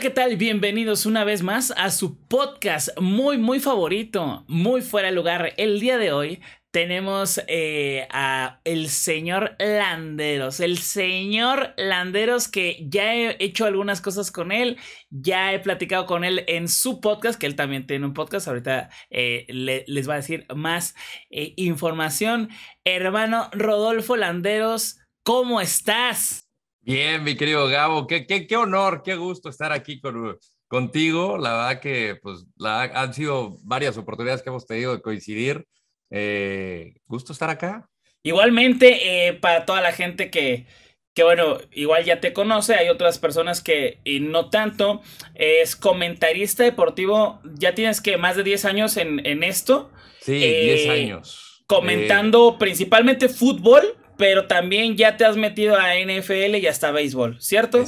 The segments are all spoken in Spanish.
¿qué tal? Bienvenidos una vez más a su podcast muy, muy favorito, muy fuera de lugar. El día de hoy tenemos eh, a el señor Landeros, el señor Landeros que ya he hecho algunas cosas con él, ya he platicado con él en su podcast, que él también tiene un podcast, ahorita eh, les va a decir más eh, información. Hermano Rodolfo Landeros, ¿cómo estás? Bien, mi querido Gabo, qué, qué, honor, qué gusto estar aquí con, contigo. La verdad que pues, la, han sido varias oportunidades que hemos tenido de coincidir. Eh, gusto estar acá. Igualmente, eh, para toda la gente que, bueno, igual ya te conoce, hay otras personas que no tanto, es comentarista deportivo, ya tienes que más de 10 años en, esto. Sí, 10 eh, años. Comentando principalmente fútbol, pero también ya te has metido a NFL y hasta béisbol, ¿cierto?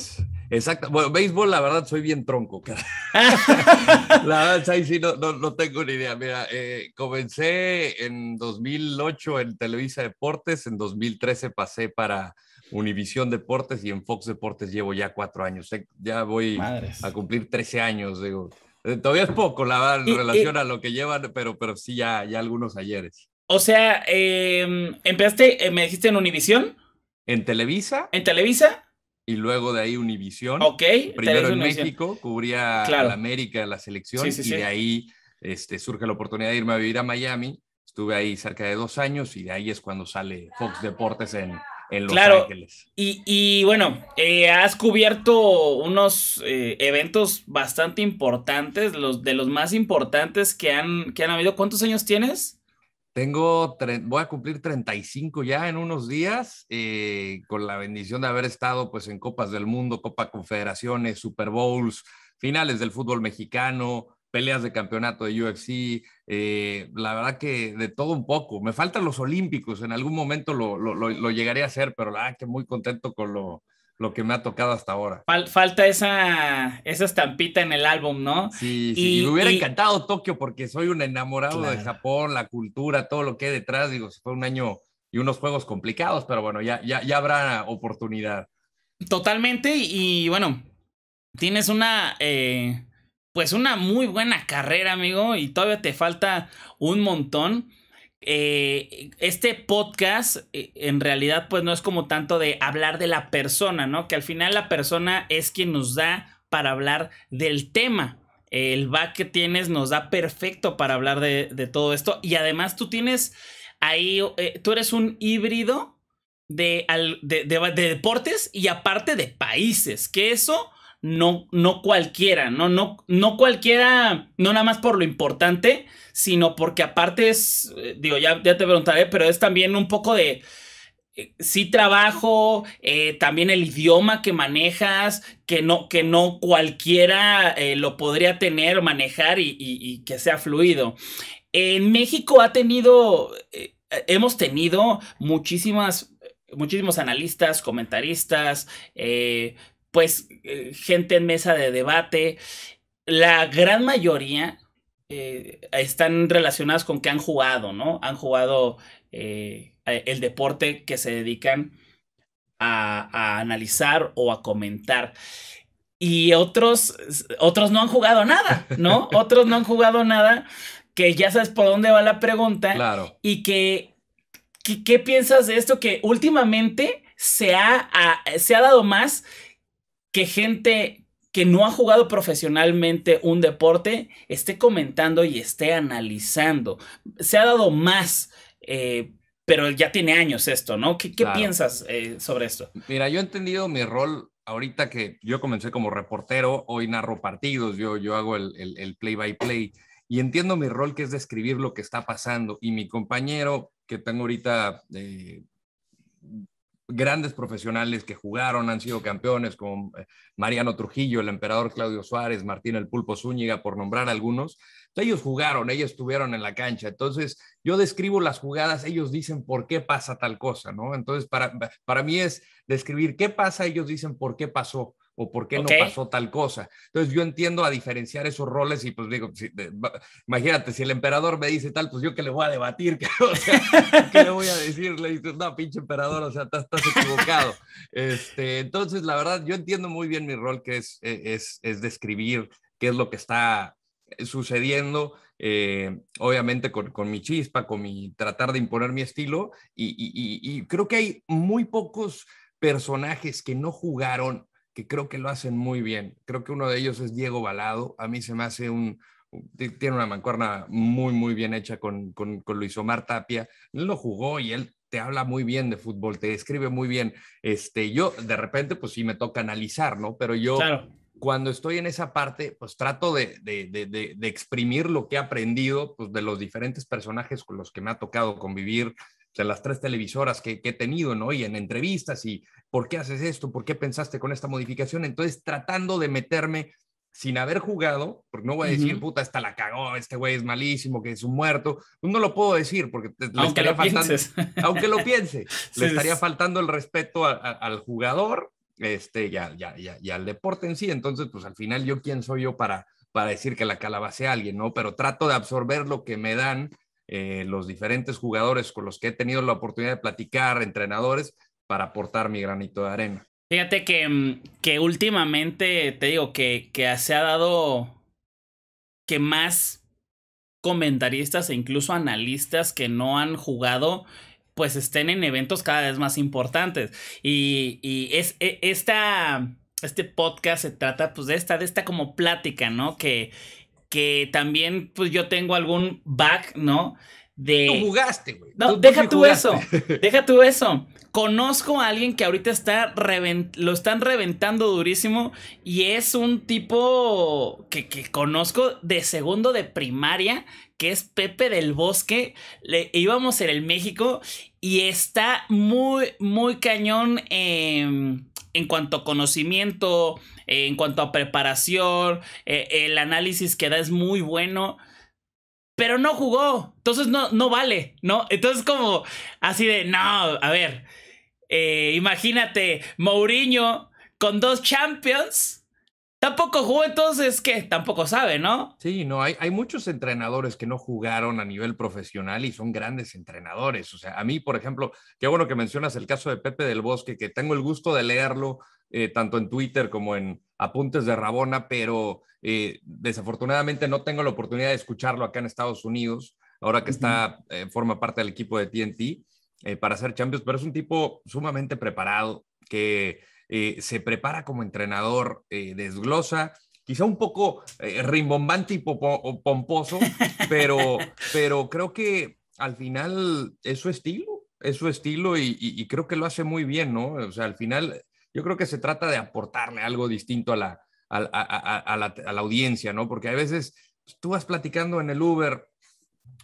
exacto. Bueno, béisbol, la verdad, soy bien tronco. la verdad, ahí sí no, no, no, tengo ni idea. Mira, eh, comencé en 2008 en Televisa Deportes, en 2013 pasé para Univisión Deportes y en Fox Deportes llevo ya cuatro años. Ya voy a cumplir 13 años, digo. Eh, todavía es poco, la verdad, en relación a lo que llevan, pero, pero sí, ya, ya algunos ayeres. O sea, em, eh, empezaste, me dijiste en Univisión. En Televisa. En Televisa. Y luego de ahí Univisión. Ok. Primero en México, cubría la América, la selección. y de ahí este, surge la oportunidad de irme a vivir a Miami. Estuve ahí cerca de dos años y de ahí es cuando sale Fox Deportes en, Los Ángeles. Y, y bueno, eh, has cubierto unos eh, eventos bastante importantes, los de los más importantes que han, que han habido. ¿Cuántos años tienes? Tengo, voy a cumplir 35 ya en unos días, eh, con la bendición de haber estado pues en Copas del Mundo, Copa Confederaciones, Super Bowls, finales del fútbol mexicano, peleas de campeonato de UFC, eh, la verdad que de todo un poco. Me faltan los Olímpicos, en algún momento lo, lo, llegaré a hacer, pero la verdad que muy contento con lo, lo que me ha tocado hasta ahora. falta esa, esa estampita en el álbum, ¿no? Sí, sí. Y, me hubiera encantado Tokio porque soy un enamorado de Japón, la cultura, todo lo que hay detrás. Digo, fue un año y unos juegos complicados, pero bueno, ya, ya, ya habrá oportunidad. Totalmente, y bueno, tienes una. Eh, pues una muy buena carrera, amigo, y todavía te falta un montón. Eh, este podcast eh, en realidad pues no es como tanto de hablar de la persona, ¿no? Que al final la persona es quien nos da para hablar del tema. El back que tienes nos da perfecto para hablar de, todo esto. Y además tú tienes ahí, eh, tú eres un híbrido de, de, deportes y aparte de países, que eso no, no cualquiera, ¿no? No, no cualquiera, no nada más por lo importante, sino porque aparte es, eh, digo, ya, ya te preguntaré, pero es también un poco de, eh, sí trabajo, eh, también el idioma que manejas, que no, que no cualquiera lo podría tener, manejar y, que sea fluido. En México ha tenido, hemos tenido muchísimas, muchísimos analistas, comentaristas, pues gente en mesa de debate. La gran mayoría eh, están relacionadas con que han jugado, ¿no? Han jugado eh, el deporte que se dedican a, analizar o a comentar. Y otros, otros no han jugado nada, ¿no? otros no han jugado nada, que ya sabes por dónde va la pregunta. Claro. Y que, ¿qué piensas de esto? Que últimamente se ha, se ha dado más que gente que no ha jugado profesionalmente un deporte esté comentando y esté analizando. Se ha dado más, eh, pero ya tiene años esto, ¿no? ¿Qué, piensas eh, sobre esto? Mira, yo he entendido mi rol ahorita que yo comencé como reportero, hoy narro partidos, yo, yo hago el, play by play y entiendo mi rol que es describir lo que está pasando y mi compañero que tengo ahorita eh, grandes profesionales que jugaron, han sido campeones, como eh, Mariano Trujillo, el emperador Claudio Suárez, Martín el Pulpo Zúñiga, por nombrar algunos. Ellos jugaron, ellos estuvieron en la cancha. Entonces, yo describo las jugadas, ellos dicen por qué pasa tal cosa, ¿no? Entonces, para, para mí es describir qué pasa, ellos dicen por qué pasó o por qué no pasó tal cosa. Entonces yo entiendo a diferenciar esos roles y pues digo, imagínate, si el emperador me dice tal, pues yo que le voy a debatir, que, ¿qué le voy a decir? Le dices, no, pinche emperador, o sea, estás, equivocado. Este, entonces, la verdad, yo entiendo muy bien mi rol, que es, e, es, describir qué es lo que está eh, sucediendo, eh, obviamente con, mi chispa, con mi tratar de imponer mi estilo, y creo que hay muy pocos personajes que no jugaron que creo que lo hacen muy bien. Creo que uno de ellos es Diego Balado. A mí se me hace un, tiene una mancuerna muy, muy bien hecha con, con, con, Luis Omar Tapia. Él lo jugó y él te habla muy bien de fútbol, te escribe muy bien. Este, yo de repente, pues sí me toca analizar, ¿no? Pero yo cuando estoy en esa parte, pues trato de, de, de, de, exprimir lo que he aprendido, pues de los diferentes personajes con los que me ha tocado convivir, de las tres televisoras que, he tenido, ¿no? Y en entrevistas y por qué haces esto, por qué pensaste con esta modificación. Entonces, tratando de meterme sin haber jugado, porque no voy a decir, puta, esta la cagó, este güey es malísimo, que es un muerto. Pues, no lo puedo decir porque aunque lo, faltando, aunque lo piense, le estaría faltando el respeto al jugador este, ya, ya, ya, y, al deporte en sí. Entonces, pues al final, yo quién soy yo para, para decir que la calabacé a alguien, ¿no? Pero trato de absorber lo que me dan eh, los diferentes jugadores con los que he tenido la oportunidad de platicar, entrenadores, para aportar mi granito de arena. Fíjate que, mm, que últimamente, te digo, que, se ha dado que más comentaristas e incluso analistas que no han jugado pues estén en eventos cada vez más importantes. Y, es, e, esta, este podcast se trata pues de esta, de esta como plática, ¿no? Que que también pues yo tengo algún back, ¿no? De... Tú jugaste, güey. No, deja tú, eso, deja tú eso. Conozco a alguien que ahorita está lo están reventando durísimo y es un tipo que, que conozco de segundo de primaria, que es Pepe del Bosque. Le... íbamos en el México y está muy, muy cañón. en... Em, en cuanto a conocimiento, en cuanto a preparación, eh, el análisis que da es muy bueno, pero no jugó, entonces no, no vale, ¿no? Entonces como así de, no, a ver, eh, imagínate, Mourinho con dos champions tampoco jugó, entonces, ¿qué? Tampoco sabe, ¿no? Sí, no, hay, hay muchos entrenadores que no jugaron a nivel profesional y son grandes entrenadores. O sea, a mí, por ejemplo, qué bueno que mencionas el caso de Pepe del Bosque, que tengo el gusto de leerlo eh, tanto en Twitter como en Apuntes de Rabona, pero eh, desafortunadamente no tengo la oportunidad de escucharlo acá en Estados Unidos, ahora que está, eh, forma parte del equipo de TNT. para ser Champions, pero es un tipo sumamente preparado, que eh, se prepara como entrenador, eh, desglosa, quizá un poco eh, rimbombante y pomposo, pero, creo que al final es su estilo, es su estilo y, creo que lo hace muy bien, ¿no? O sea, al final yo creo que se trata de aportarle algo distinto a la, a la audiencia, ¿no? Porque a veces tú vas platicando en el Uber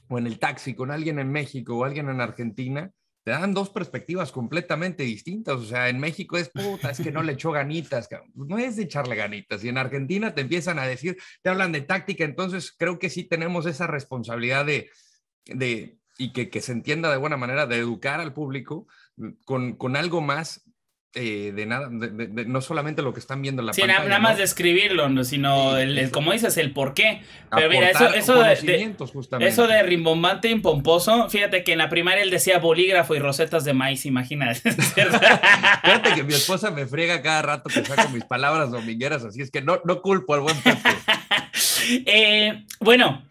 o en el taxi con alguien en México o alguien en Argentina te dan dos perspectivas completamente distintas. O sea, en México es puta, es que no le echó ganitas, pues, no es de echarle ganitas. Y en Argentina te empiezan a decir, te hablan de táctica. Entonces, creo que sí tenemos esa responsabilidad de, y que, se entienda de buena manera, de educar al público mm, con, con algo más eh, de nada, no solamente lo que están viendo en la sí, nada más ¿no? describirlo, sino el, como dices, el por qué. Pero mira, eso, eso, de, eso de rimbombante y pomposo, fíjate que en la primaria él decía bolígrafo y rosetas de maíz, imagínate. fíjate que mi esposa me friega cada rato que saco mis palabras domingueras, así es que no, no culpo al buen eh, bueno,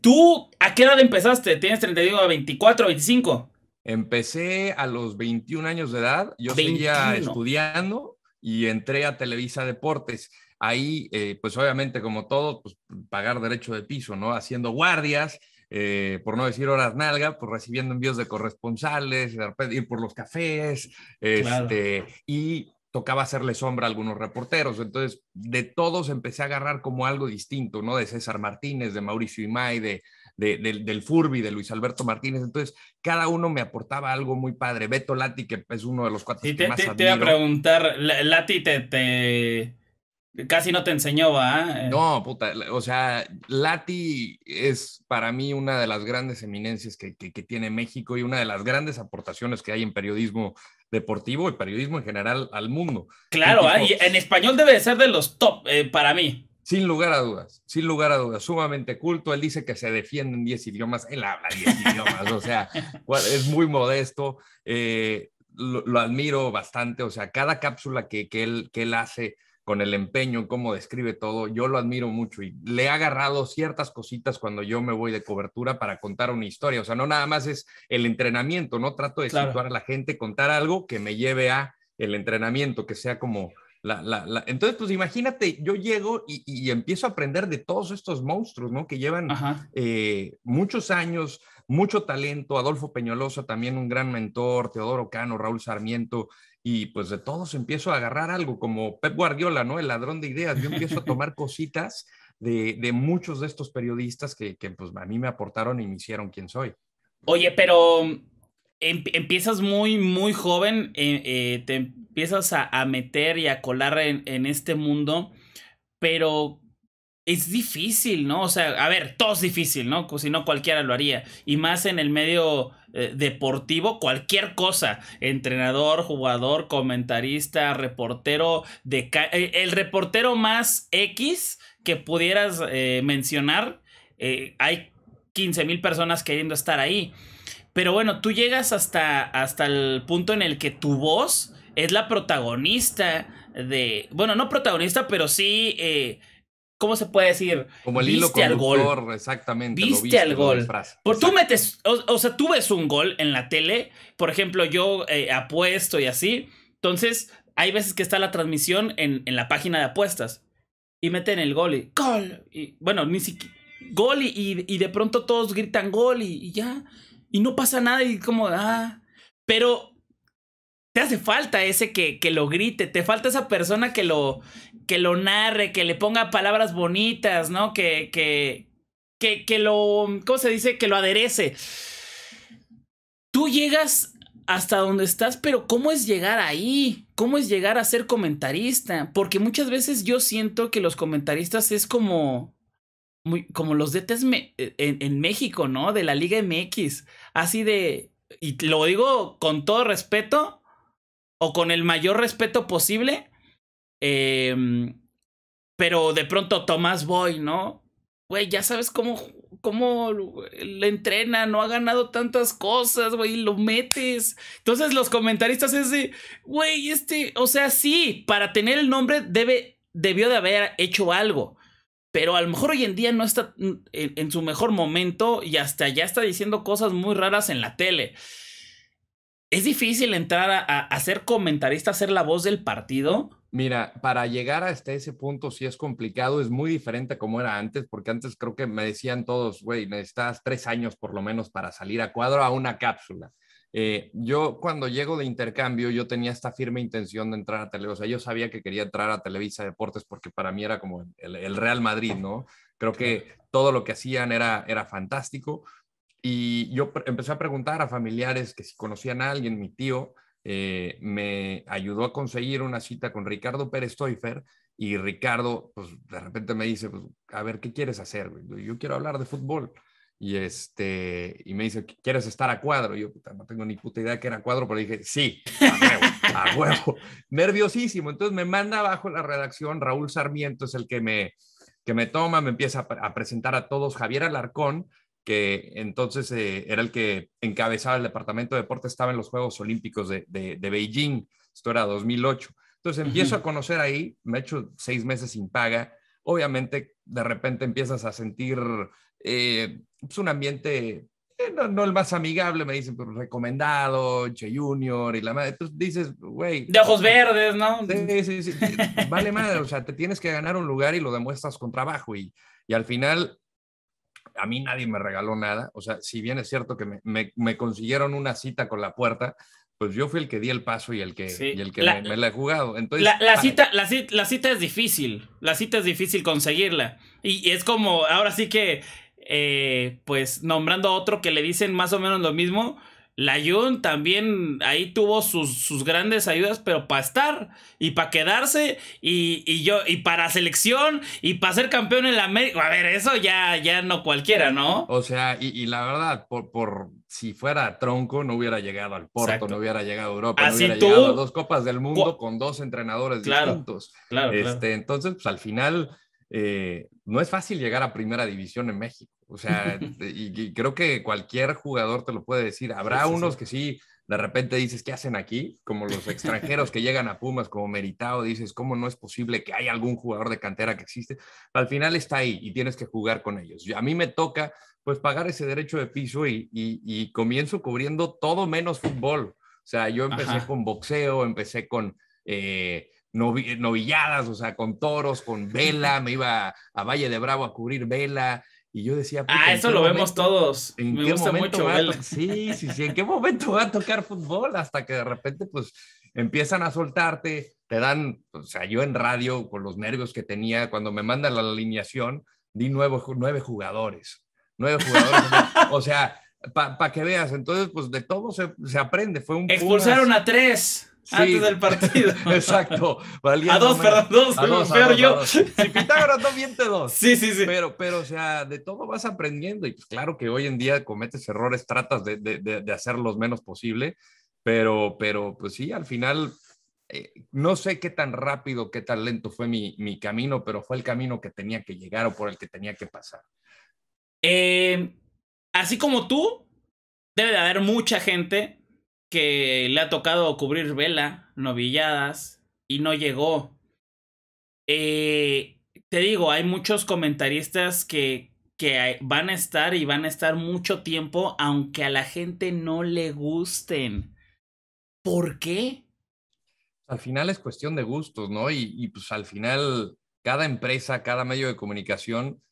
¿tú a qué edad empezaste? ¿Tienes a 24, 25? Empecé a los 21 años de edad, yo seguía estudiando y entré a Televisa Deportes. Ahí, eh, pues obviamente, como todo, pues, pagar derecho de piso, ¿no? Haciendo guardias, eh, por no decir horas nalga, pues recibiendo envíos de corresponsales, de repente ir por los cafés, este, y tocaba hacerle sombra a algunos reporteros. Entonces, de todos empecé a agarrar como algo distinto, ¿no? De César Martínez, de Mauricio Imay, de del, Furby, de Luis Alberto Martínez. Entonces, cada uno me aportaba algo muy padre. Beto Lati, que es uno de los cuatro que te, más te, te iba a preguntar, Lati te, casi no te enseñó, ¿ah? No, puta, o sea, Lati es para mí una de las grandes eminencias que, tiene México y una de las grandes aportaciones que hay en periodismo deportivo y periodismo en general al mundo. Claro, ah, en español debe ser de los top eh, para mí. Sin lugar a dudas, sin lugar a dudas, sumamente culto. Él dice que se en 10 idiomas, él habla 10 idiomas, o sea, es muy modesto. Eh, lo, admiro bastante, o sea, cada cápsula que, que, él, que él hace con el empeño, cómo describe todo, yo lo admiro mucho y le he agarrado ciertas cositas cuando yo me voy de cobertura para contar una historia, o sea, no nada más es el entrenamiento, no trato de situar a la gente, contar algo que me lleve a el entrenamiento, que sea como entonces, pues imagínate, yo llego y, empiezo a aprender de todos estos monstruos, ¿no? Que llevan eh, muchos años, mucho talento, Adolfo Peñolosa también un gran mentor, Teodoro Cano, Raúl Sarmiento, y pues de todos empiezo a agarrar algo, como Pep Guardiola, ¿no? El ladrón de ideas, yo empiezo a tomar cositas de, muchos de estos periodistas que, pues a mí me aportaron y me hicieron quien soy. Oye, pero Em, empiezas muy, muy joven, eh, eh, te empiezas a, meter y a colar en, este mundo, pero es difícil, ¿no? O sea, a ver, todo es difícil, ¿no? Si no, cualquiera lo haría. Y más en el medio eh, deportivo, cualquier cosa. Entrenador, jugador, comentarista, reportero de... el reportero más X que pudieras mencionar, hay 15 mil personas queriendo estar ahí. Pero bueno, tú llegas hasta, hasta el punto en el que tu voz es la protagonista de. Bueno, no protagonista, pero sí. Eh, ¿Cómo se puede decir? Como el hilo conductor, exactamente. Viste, al gol. Por tú metes, o, sea, tú ves un gol en la tele, por ejemplo, yo eh, apuesto y así. Entonces, hay veces que está la transmisión en, la página de apuestas y meten el gol y gol. Y, bueno, ni siquiera gol y, y, de pronto todos gritan gol y ya y no pasa nada y como, ah, pero te hace falta ese que, que, lo grite, te falta esa persona que lo, que lo narre, que le ponga palabras bonitas, ¿no? Que, que, que, que lo, ¿cómo se dice? Que lo aderece. Tú llegas hasta donde estás, pero ¿cómo es llegar ahí? ¿Cómo es llegar a ser comentarista? Porque muchas veces yo siento que los comentaristas es como, muy, como los de en, en México, ¿no? De la Liga MX así de, y lo digo con todo respeto, o con el mayor respeto posible, em, pero de pronto Tomás Boy, ¿no? Güey, ya sabes cómo, cómo le entrena, no ha ganado tantas cosas, güey, lo metes. Entonces los comentaristas es de, güey, este, o sea, sí, para tener el nombre debe, debió de haber hecho algo pero a lo mejor hoy en día no está en, su mejor momento y hasta ya está diciendo cosas muy raras en la tele. Es difícil entrar a, ser comentarista, a ser la voz del partido. Mira, para llegar hasta ese punto sí es complicado, es muy diferente a como era antes, porque antes creo que me decían todos, güey, necesitas tres años por lo menos para salir a cuadro a una cápsula. Eh, yo cuando llego de intercambio, yo tenía esta firme intención de entrar a Televisa. yo sabía que quería entrar a Televisa Deportes porque para mí era como el, Real Madrid, ¿no? Creo que todo lo que hacían era, era fantástico. Y yo empecé a preguntar a familiares que si conocían a alguien, mi tío eh, me ayudó a conseguir una cita con Ricardo Pérez Toifer y Ricardo, pues de repente me dice, pues, a ver, ¿qué quieres hacer? Yo quiero hablar de fútbol. Y, este, y me dice, ¿quieres estar a cuadro? yo, puta, no tengo ni puta idea que era cuadro, pero dije, sí, a huevo, a huevo. Nerviosísimo. Entonces me manda abajo la redacción, Raúl Sarmiento es el que me, que me toma, me empieza a, presentar a todos. Javier Alarcón, que entonces eh, era el que encabezaba el departamento de Deportes, estaba en los Juegos Olímpicos de, Beijing, esto era 2008. Entonces empiezo a conocer ahí, me he hecho seis meses sin paga. Obviamente, de repente empiezas a sentir eh, es pues, un ambiente, eh, no, el más amigable, me dicen, pero recomendado, Che Junior y la madre. Entonces pues, dices, güey. De ojos verdes, ¿no? Sí, sí, sí. vale madre, o sea, te tienes que ganar un lugar y lo demuestras con trabajo. Y, y al final, a mí nadie me regaló nada. O sea, si bien es cierto que me, me, consiguieron una cita con la puerta, pues yo fui el que di el paso y el que, y el que me, la he jugado. Entonces, la, la cita, la, cita es difícil, la cita es difícil conseguirla. y, es como, ahora sí que eh, pues nombrando a otro que le dicen más o menos lo mismo. La Jun también ahí tuvo sus, sus grandes ayudas, pero para estar y para quedarse y, yo y para selección y para ser campeón en la América. A ver, eso ya, ya no cualquiera, ¿no? O sea, y, la verdad, por, por, si fuera tronco, no hubiera llegado al Porto, no hubiera llegado a Europa, no hubiera llegado a dos Copas del Mundo con dos entrenadores distintos. Este, entonces, pues al final eh, no es fácil llegar a primera división en México. O sea, y, creo que cualquier jugador te lo puede decir. Habrá unos que sí, de repente dices, ¿qué hacen aquí? Como los extranjeros que llegan a Pumas como Meritao, dices, ¿cómo no es posible que haya algún jugador de cantera que existe? al final está ahí y tienes que jugar con ellos. A mí me toca, pues, pagar ese derecho de piso y, comienzo cubriendo todo menos fútbol. O sea, yo empecé con boxeo, empecé con... Eh, novilladas, o sea, con toros, con vela, me iba a Valle de Bravo a cubrir vela. Y yo decía, ah, eso lo vemos todos. ¿en qué momento mucho. Va sí, sí, sí, ¿en qué momento va a tocar fútbol? Hasta que de repente, pues, empiezan a soltarte, te dan, o sea, yo en radio, con los nervios que tenía, cuando me mandan la alineación, di nuevo, nueve jugadores. Nueve jugadores. o sea, para que veas, entonces, pues de todo se, aprende. Fue un. Expulsaron a tres antes del partido. Exacto. a dos, perdón, a dos, yo. Si Pitágoras dos. Sí, sí, sí. Pero, pero, o sea, de todo vas aprendiendo y pues, claro que hoy en día cometes errores, tratas de, de, de, hacer menos posible, pero, pero, pues sí, al final, eh, no sé qué tan rápido, qué tan lento fue mi, mi, camino, pero fue el camino que tenía que llegar o por el que tenía que pasar. Eh, así como tú, debe de haber mucha gente que le ha tocado cubrir vela, novilladas, y no llegó. Eh, te digo, hay muchos comentaristas que, van a estar y van a estar mucho tiempo, aunque a la gente no le gusten. ¿Por qué? Al final es cuestión de gustos, ¿no? Y, pues al final cada empresa, cada medio de comunicación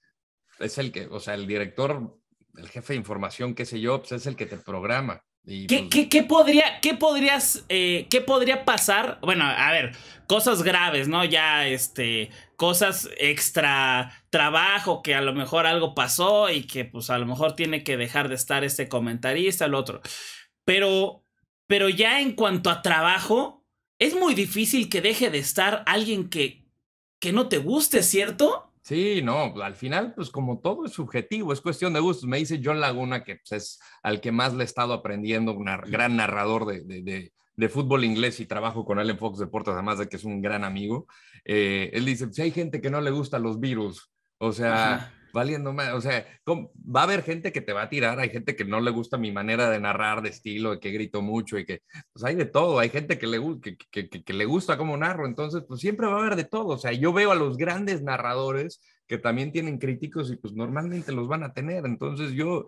es el que, o sea, el director, el jefe de información, qué sé yo, pues, es el que te programa. Pues ¿Qué, podría, qué podrías, eh, qué podría pasar? Bueno, a ver, cosas graves, ¿no? Ya, este, cosas extra trabajo, que a lo mejor algo pasó y que pues a lo mejor tiene que dejar de estar este comentarista, el otro. Pero, pero ya en cuanto a trabajo, es muy difícil que deje de estar alguien que, que no te guste, ¿cierto? Sí, no, al final, pues como todo es subjetivo, es cuestión de gustos. Me dice John Laguna, que pues, es al que más le he estado aprendiendo, un gran narrador de, fútbol inglés y trabajo con él en Fox Deportes, además de que es un gran amigo. Eh, él dice, si pues, hay gente que no le gusta los virus, o sea, valiendo más. O sea, va a haber gente que te va a tirar, hay gente que no le gusta mi manera de narrar, de estilo, que grito mucho y que, pues hay de todo, hay gente que le, que le gusta cómo narro, entonces, pues siempre va a haber de todo. O sea, yo veo a los grandes narradores que también tienen críticos y pues normalmente los van a tener. Entonces yo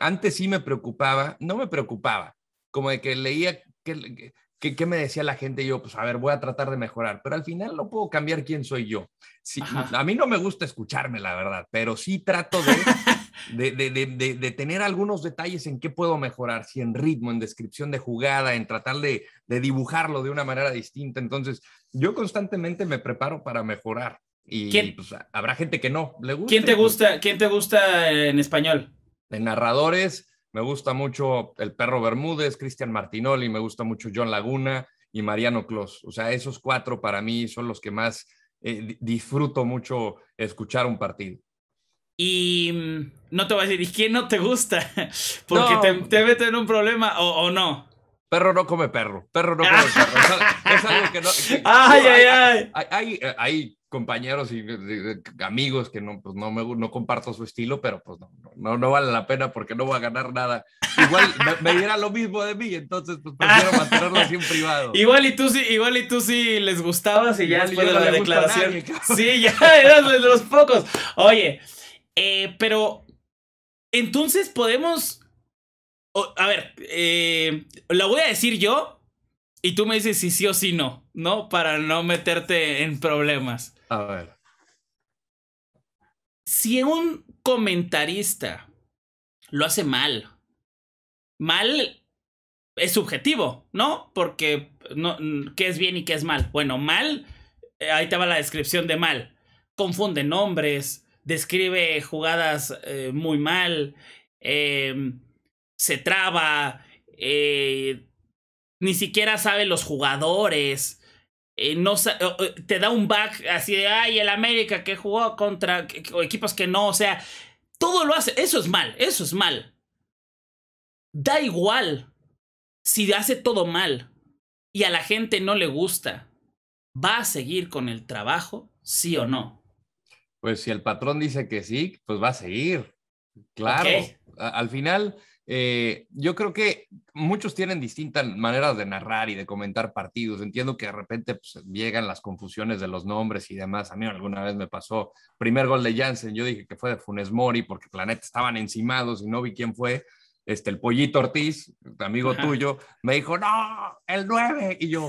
antes sí me preocupaba, no me preocupaba, como de que leía que, ¿Qué, me decía la gente? Yo, pues a ver, voy a tratar de mejorar, pero al final no puedo cambiar quién soy yo. Sí, a mí no me gusta escucharme, la verdad, pero sí trato de, de, tener algunos detalles en qué puedo mejorar, si en ritmo, en descripción de jugada, en tratar de, dibujarlo de una manera distinta. Entonces, yo constantemente me preparo para mejorar y ¿Quién? Pues, habrá gente que no le gusta. ¿Quién te pues gusta, ¿quién te gusta en español? De narradores, me gusta mucho el perro Bermúdez, Cristian Martinoli, me gusta mucho John Laguna y Mariano Clos. O sea, esos cuatro para mí son los que más eh, disfruto mucho escuchar un partido. Y mm, no te voy a decir, ¿y quién no te gusta? Porque te, te meten en un problema o, no. Perro no come perro, perro no come perro. Es, algo que no. ay, ay, ay. hay, eh, compañeros y eh, eh, amigos que no, pues no, me, no comparto su estilo, pero pues no, no, no vale la pena porque no voy a ganar nada. Igual me, me lo mismo de mí, entonces pues prefiero mantenerlo así en privado. Igual y tú sí, igual y tú sí les gustabas y ya después de la declaración. sí, ya eras de los pocos. Oye, eh, pero entonces podemos... a ver, La voy a decir yo y tú me dices si sí o si no, ¿no? Para no meterte en problemas. A ver. Si un comentarista lo hace mal, mal es subjetivo, ¿no? Porque no, qué es bien y qué es mal. Bueno, mal, eh, ahí te va la descripción de mal. Confunde nombres, describe jugadas eh, muy mal, em, se traba, eh, ni siquiera sabe los jugadores. Eh, no te da un back así de, ay, el América que jugó contra equipos que no, o sea, todo lo hace, eso es mal, eso es mal. Da igual si hace todo mal y a la gente no le gusta, ¿va a seguir con el trabajo, sí o no? Pues si el patrón dice que sí, pues va a seguir. Claro, al final eh, yo creo que muchos tienen distintas maneras de narrar y de comentar partidos. Entiendo que de repente pues, llegan las confusiones de los nombres y demás. A mí alguna vez me pasó, primer gol de Jansen, yo dije que fue de Funes Mori porque Planeta estaban encimados y no vi quién fue. Este, el pollito Ortiz, amigo tuyo, me dijo, no, el 9. Y yo,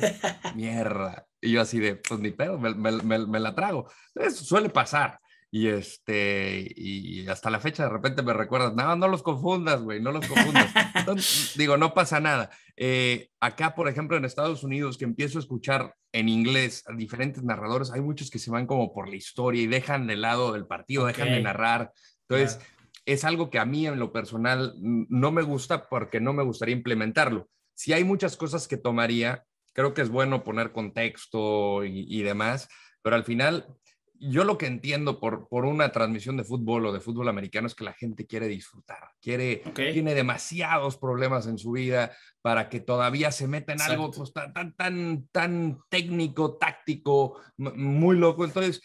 mierda. Y yo así de, pues ni pedo, me, me la trago. Eso suele pasar. Y este, y hasta la fecha de repente me recuerdas, no, no los confundas, güey, no los confundas. digo, no pasa nada. Eh, acá, por ejemplo, en Estados Unidos, que empiezo a escuchar en inglés a diferentes narradores, hay muchos que se van como por la historia y dejan de lado el partido, dejan de narrar. Entonces, es algo que a mí en lo personal no me gusta porque no me gustaría implementarlo. Si hay muchas cosas que tomaría, creo que es bueno poner contexto y demás, pero al final yo lo que entiendo por, una transmisión de fútbol o de fútbol americano es que la gente quiere disfrutar, quiere, tiene demasiados problemas en su vida para que todavía se meta en algo pues, tan, tan, tan técnico, táctico, muy loco. Entonces,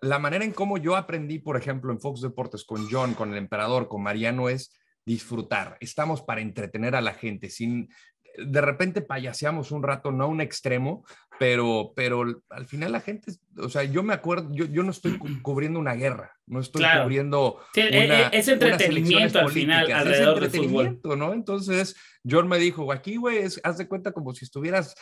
la manera en cómo yo aprendí, por ejemplo, en Fox Deportes con John, con el emperador, con Mariano, es disfrutar. Estamos para entretener a la gente. Sin, de repente payaseamos un rato, no a un extremo, pero, pero al final la gente, o sea, yo me acuerdo, yo, no estoy cubriendo una guerra, no estoy cubriendo. E, e, es entretenimiento al final, alrededor es entretenimiento, ¿no? Entonces, John me dijo, aquí, güey, haz de cuenta como si estuvieras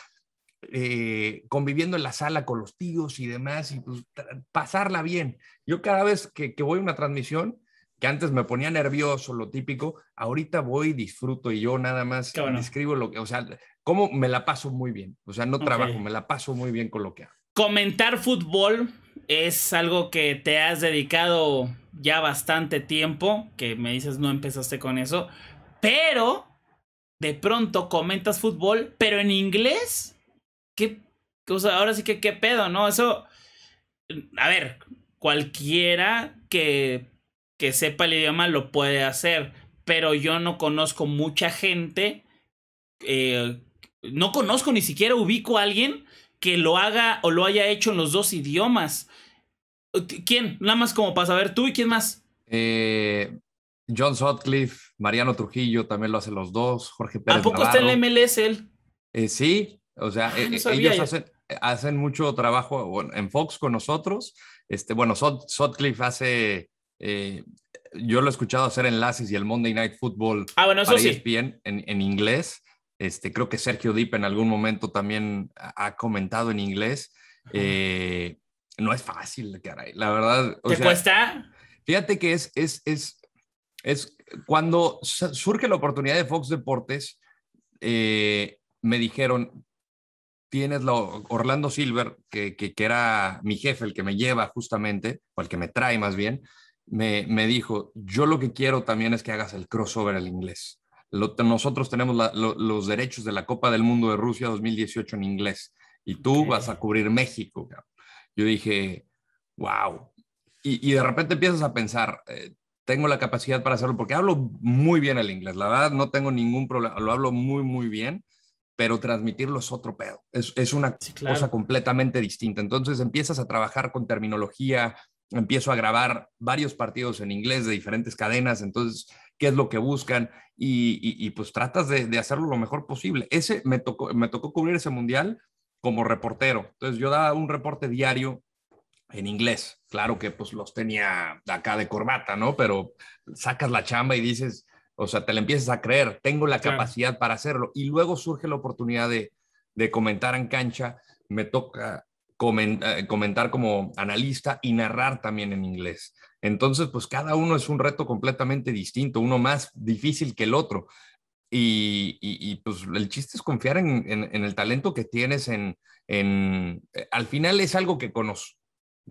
eh, conviviendo en la sala con los tíos y demás, y pues, pasarla bien. Yo cada vez que voy a una transmisión, que antes me ponía nervioso, lo típico, ahorita voy, disfruto y yo nada más escribo lo que, o sea, cómo me la paso muy bien, o sea, no trabajo, me la paso muy bien con lo que hago. Comentar fútbol es algo que te has dedicado ya bastante tiempo, que me dices no empezaste con eso, pero de pronto comentas fútbol, pero en inglés, ¿qué? O ahora sí que qué pedo, ¿no? Eso, a ver, cualquiera que que sepa el idioma lo puede hacer, pero yo no conozco mucha gente, eh, no conozco ni siquiera ubico a alguien que lo haga o lo haya hecho en los dos idiomas. ¿Quién? Nada más como para saber tú y quién más. Eh, John Sutcliffe, Mariano Trujillo también lo hacen los dos, Jorge Pérez. ¿A está en MLS él? Eh, sí, o sea, ah, ellos hacen, mucho trabajo en Fox con nosotros. Este, bueno, Sotcliffe hace eh, yo lo he escuchado hacer enlaces y el Monday Night Football ah, bien e en, en, inglés. Este, creo que Sergio Deep en algún momento también ha comentado en inglés. Eh, no es fácil, La verdad. O ¿Te cuesta? Fíjate que es, es, es, es cuando surge la oportunidad de Fox Deportes, eh, me dijeron, tienes lo Orlando Silver, que, que, que, era mi jefe, el que me lleva justamente, o el que me trae más bien, me, dijo, yo lo que quiero también es que hagas el crossover al inglés. nosotros tenemos los derechos de la Copa del Mundo de Rusia 2018 en inglés y tú vas a cubrir México. Yo dije, wow. Y, de repente empiezas a pensar, eh, tengo la capacidad para hacerlo porque hablo muy bien el inglés. La verdad, no tengo ningún problema, lo hablo muy, muy bien, pero transmitirlo es otro pedo. Es, una cosa completamente distinta. Entonces empiezas a trabajar con terminología, empiezo a grabar varios partidos en inglés de diferentes cadenas, entonces, ¿qué es lo que buscan? Y, pues tratas de, hacerlo lo mejor posible. Ese me tocó, me tocó cubrir ese mundial como reportero. Entonces yo daba un reporte diario en inglés. Claro que pues los tenía acá de corbata, ¿no? Pero sacas la chamba y dices, o sea, te la empiezas a creer, tengo la capacidad para hacerlo. Y luego surge la oportunidad de comentar en cancha. Me toca eh, comentar como analista y narrar también en inglés. Entonces, pues cada uno es un reto completamente distinto, uno más difícil que el otro. Y, y, pues el chiste es confiar en, en, el talento que tienes en, en, eh, Al final es algo que conozco.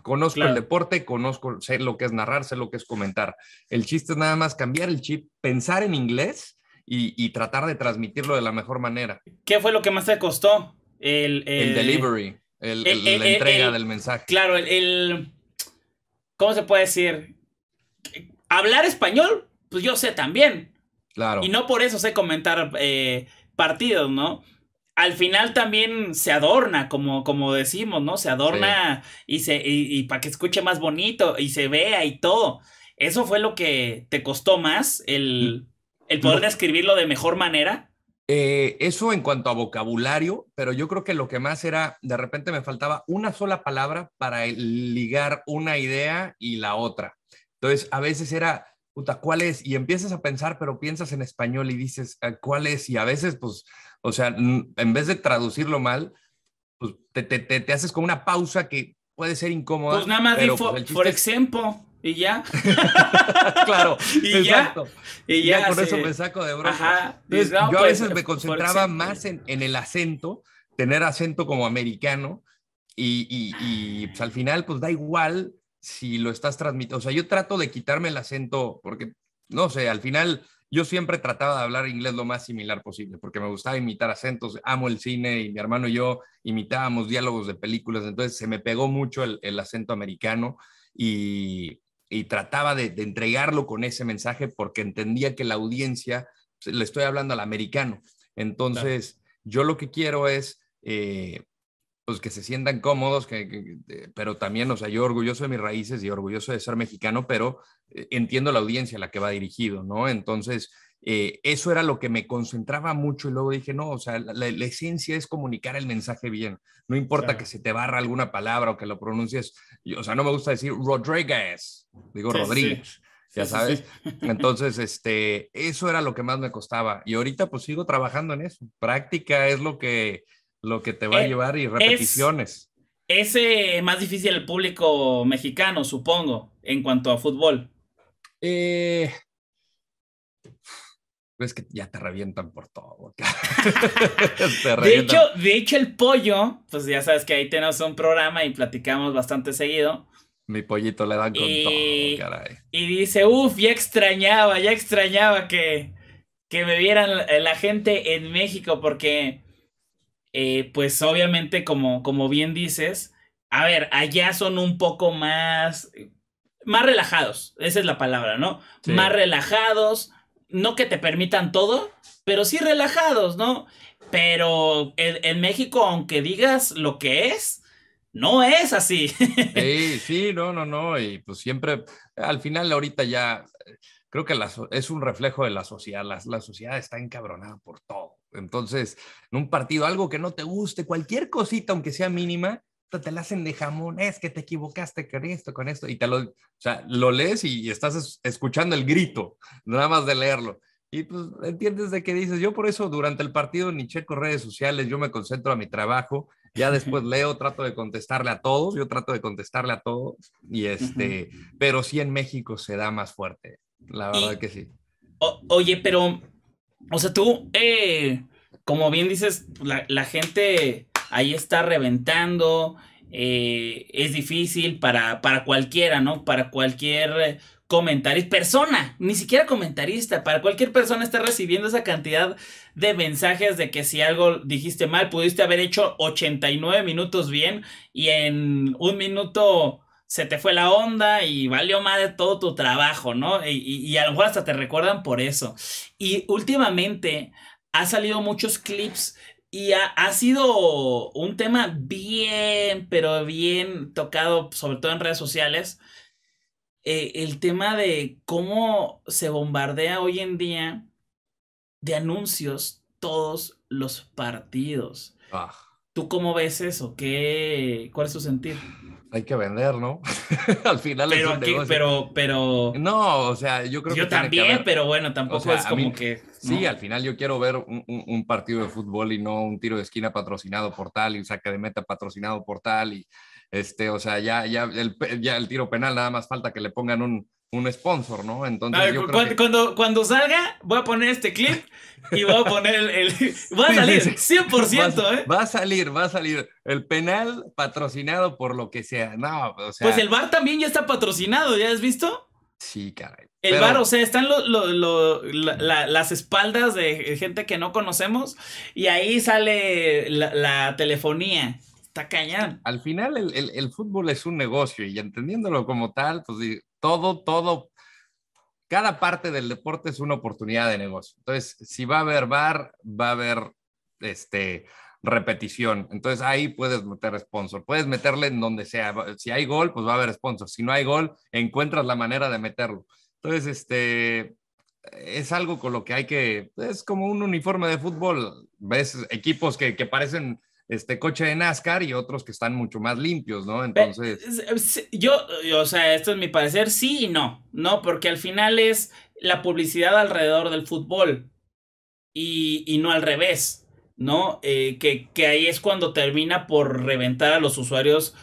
Conozco el deporte, conozco, sé lo que es narrar, sé lo que es comentar. El chiste es nada más cambiar el chip, pensar en inglés y, y tratar de transmitirlo de la mejor manera. ¿Qué fue lo que más te costó? el, el... el eh, delivery el, eh, eh, la eh, entrega del mensaje. Claro, el, ¿Cómo se puede decir? Hablar español, pues yo sé también. Claro. Y no por eso sé comentar partidos, ¿no? Al final también se adorna, como, como decimos, ¿no? Se adorna y, se, y, para que escuche más bonito y se vea y todo. Eso fue lo que te costó más el, mm. el poder Escribirlo describirlo de mejor manera. Eh, eso en cuanto a vocabulario, pero yo creo que lo que más era, de repente me faltaba una sola palabra para ligar una idea y la otra. Entonces, a veces era, puta, ¿cuál es? Y empiezas a pensar, pero piensas en español y dices, ah, ¿cuál es? Y a veces, pues, o sea, en vez de traducirlo mal, pues, te, haces como una pausa que puede ser incómoda. Pues nada más pero, di, pues, y ya. claro, y exacto. ya. Y ya, ya con eso me saco de broma. yo a pues, veces me concentraba más en, en, el acento, tener acento como americano, y, y, pues, al final, pues da igual si lo estás transmitiendo. O sea, yo trato de quitarme el acento, porque no sé, al final yo siempre trataba de hablar inglés lo más similar posible, porque me gustaba imitar acentos, amo el cine y mi hermano y yo imitábamos diálogos de películas, entonces se me pegó mucho el, el acento americano y, y trataba de, entregarlo con ese mensaje porque entendía que la audiencia, pues, le estoy hablando al americano. Entonces, yo lo que quiero es, eh, pues, que se sientan cómodos, pero también, o sea, yo orgulloso de mis raíces y orgulloso de ser mexicano, pero eh, entiendo la audiencia a la que va dirigido, ¿no? Entonces, eh, eso era lo que me concentraba mucho y luego dije, no, o sea, la, la, esencia es comunicar el mensaje bien, no importa que se te barra alguna palabra o que lo pronuncies, Yo, o sea, no me gusta decir Rodríguez, digo Rodríguez. ya sabes. Entonces, este, eso era lo que más me costaba. Y ahorita pues sigo trabajando en eso. Práctica es lo que, lo que te va a eh, llevar y repeticiones. Es, más difícil el público mexicano, supongo, en cuanto a fútbol. Eh, es que ya te revientan por todo. De, hecho, de hecho, el pollo, pues ya sabes que ahí tenemos un programa y platicamos bastante seguido. Mi pollito le dan con y, todo, caray. Y dice, uff, ya extrañaba, ya extrañaba que, que me vieran la, gente en México, porque, eh, pues obviamente, como, como bien dices, a ver, allá son un poco más, más relajados, esa es la palabra, ¿no? Más relajados, no que te permitan todo, pero sí relajados, ¿no? Pero en, México, aunque digas lo que es, no es así. Sí, sí, no, no, no. Y pues siempre, al final ahorita ya, eh, creo que es un reflejo de la sociedad. La, la, sociedad está encabronada por todo. Entonces, en un partido, algo que no te guste, cualquier cosita, aunque sea mínima, te la hacen de jamón, es que te equivocaste con esto, con esto, y te lo, o sea, lo lees y estás escuchando el grito, nada más de leerlo. Y pues entiendes de qué dices. Yo por eso durante el partido ni checo redes sociales, yo me concentro a mi trabajo, ya después leo, trato de contestarle a todos, yo trato de contestarle a todos, y este, pero sí en México se da más fuerte, la verdad que sí. oye, pero, o sea, tú, eh, como bien dices, la, la gente ahí está reventando, eh, es difícil para, para cualquiera, ¿no? Para cualquier comentarista, persona, ni siquiera comentarista, para cualquier persona está recibiendo esa cantidad de mensajes de que si algo dijiste mal, pudiste haber hecho 89 minutos bien y en un minuto se te fue la onda y valió más de todo tu trabajo, ¿no? Y, y, y a lo mejor hasta te recuerdan por eso. Y últimamente ha salido muchos clips y ha, sido un tema bien, pero bien tocado, sobre todo en redes sociales, eh, el tema de cómo se bombardea hoy en día de anuncios todos los partidos. Ah. ¿Tú cómo ves eso? ¿Qué, ¿Cuál es su sentir? Hay que vender, ¿no? Al final pero es un negocio. Pero, pero... No, o sea, yo creo que... Yo también, pero bueno, tampoco es como que... Sí, al final yo quiero ver un, partido de fútbol y no un tiro de esquina patrocinado por tal y un saque de meta patrocinado por tal y, este, o sea, ya, ya, ya el tiro penal nada más falta que le pongan un, un sponsor, ¿no? Entonces, cuando, cuando, salga, voy a poner este clip y voy a poner el. Va a salir, 100%, va, ¿eh? Va a salir, va a salir. El penal patrocinado por lo que sea. No, o sea... Pues el bar también ya está patrocinado, ¿ya has visto? Sí, caray. El bar, o sea, están las espaldas de gente que no conocemos y ahí sale la, telefonía. Está cañón. Al final el, el, fútbol es un negocio y entendiéndolo como tal, pues todo, todo, cada parte del deporte es una oportunidad de negocio. Entonces, si va a haber bar, va a haber este, repetición. Entonces, ahí puedes meter sponsor. Puedes meterle en donde sea. Si hay gol, pues va a haber sponsor. Si no hay gol, encuentras la manera de meterlo. Entonces, este, es algo con lo que hay que, es como un uniforme de fútbol. Ves equipos que, que parecen este coche de NASCAR y otros que están mucho más limpios, ¿no? Entonces. Yo, eh, o sea, esto es mi parecer, sí y no, ¿no? Porque al final es la publicidad alrededor del fútbol y, no al revés, ¿no? Eh, que, que ahí es cuando termina por reventar a los usuarios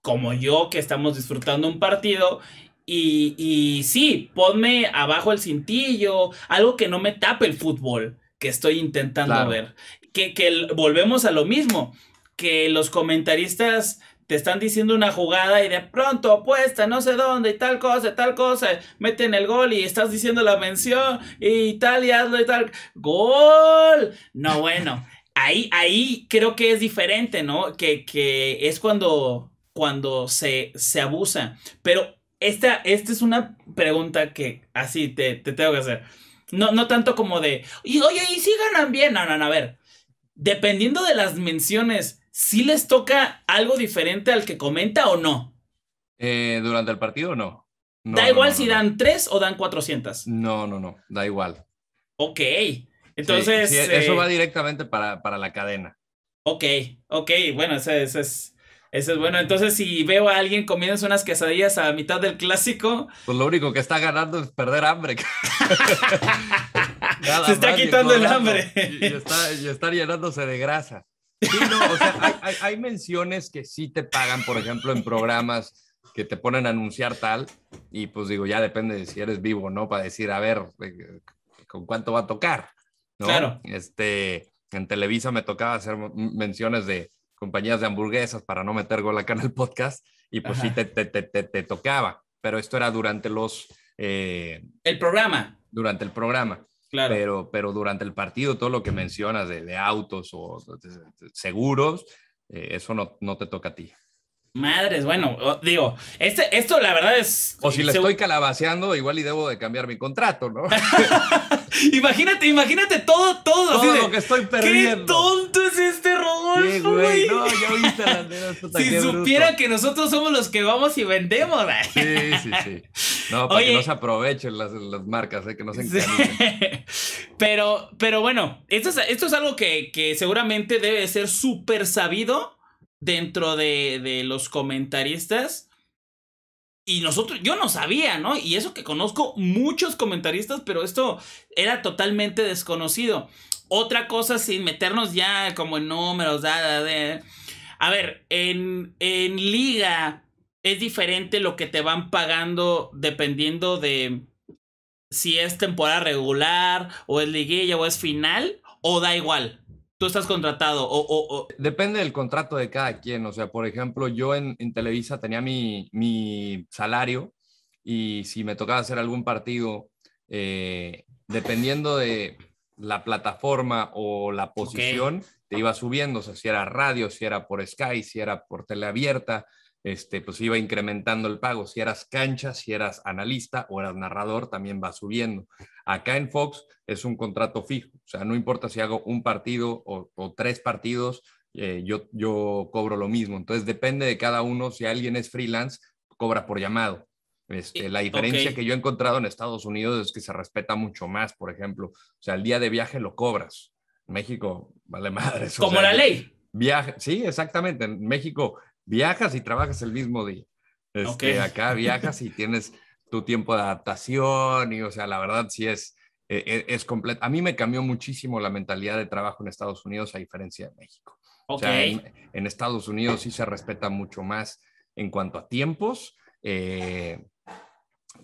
como yo que estamos disfrutando un partido y, sí, ponme abajo el cintillo, algo que no me tape el fútbol que estoy intentando ver que, volvemos a lo mismo, que los comentaristas te están diciendo una jugada y de pronto apuesta, no sé dónde, y tal cosa, tal cosa, meten el gol y estás diciendo la mención, y tal, y hazlo, y tal, gol. No, bueno, ahí, ahí creo que es diferente, ¿no? Que, es cuando, cuando se, se abusa. Pero esta, esta es una pregunta que así te, tengo que hacer. No, no tanto como de, y oye, y si ganan bien, no, no, no, a ver dependiendo de las menciones, ¿sí les toca algo diferente al que comenta o no? Eh, durante el partido, no. no da igual si dan tres o dan 400. No, no, no, da igual. Ok. Entonces. eso eh, va directamente para, la cadena. Ok, ok, bueno, ese, es. ese es bueno. Entonces, si veo a alguien comiendo unas quesadillas a mitad del clásico. Pues lo único que está ganando es perder hambre. se está quitando el hambre. Y, está, llenándose de grasa. hay, menciones que sí te pagan, por ejemplo, en programas que te ponen a anunciar tal, y pues digo, ya depende de si eres vivo o no, para decir, a ver, eh, ¿con cuánto va a tocar? Claro. Este, en Televisa me tocaba hacer menciones de compañías de hamburguesas para no meter gol acá en podcast, y pues sí te, te, tocaba, pero esto era durante los eh, el programa. Durante el programa. Claro. Pero, pero durante el partido, todo lo que mencionas de, autos o seguros, eh, eso no, no te toca a ti. Madres, bueno, digo, este, esto la verdad es... O si le estoy calabaceando, igual y debo de cambiar mi contrato, ¿no? imagínate, imagínate todo, todo. Todo lo que estoy perdiendo. ¡Qué tonto es este Rodolfo, güey! Si supiera que nosotros somos los que vamos y vendemos, Sí, sí, sí. No, para que no se aprovechen las, marcas, ¿eh? que no se encarguen. pero, pero bueno, esto es, esto es algo que, seguramente debe ser súper sabido dentro de, los comentaristas. Y nosotros, yo no sabía, ¿no? Y eso que conozco muchos comentaristas, pero esto era totalmente desconocido. Otra cosa, sin meternos ya como en números, da, a ver, en, en liga, es diferente lo que te van pagando dependiendo de si es temporada regular o es liguilla o es final o da igual. Tú estás contratado o... Depende del contrato de cada quien. O sea, por ejemplo, yo en, Televisa tenía mi, salario y si me tocaba hacer algún partido, eh, dependiendo de la plataforma o la posición, te iba subiendo. O sea, si era radio, si era por Sky, si era por teleabierta este, pues iba incrementando el pago. Si eras cancha, si eras analista o eras narrador, también va subiendo. Acá en Fox es un contrato fijo, o sea, no importa si hago un partido o, tres partidos, eh, yo, yo cobro lo mismo. Entonces depende de cada uno, si alguien es freelance, cobra por llamado. Este, la diferencia que yo he encontrado en Estados Unidos es que se respeta mucho más, por ejemplo. O sea, el día de viaje lo cobras. México, vale madre. Como la ley. Viaje, sí, exactamente. En México, viajas y trabajas el mismo día. Este, Acá viajas y tienes tu tiempo de adaptación y, o sea, la verdad sí es, eh, eh, es, completo. A mí me cambió muchísimo la mentalidad de trabajo en Estados Unidos a diferencia de México. Okay. en, Estados Unidos sí se respeta mucho más en cuanto a tiempos. Eh,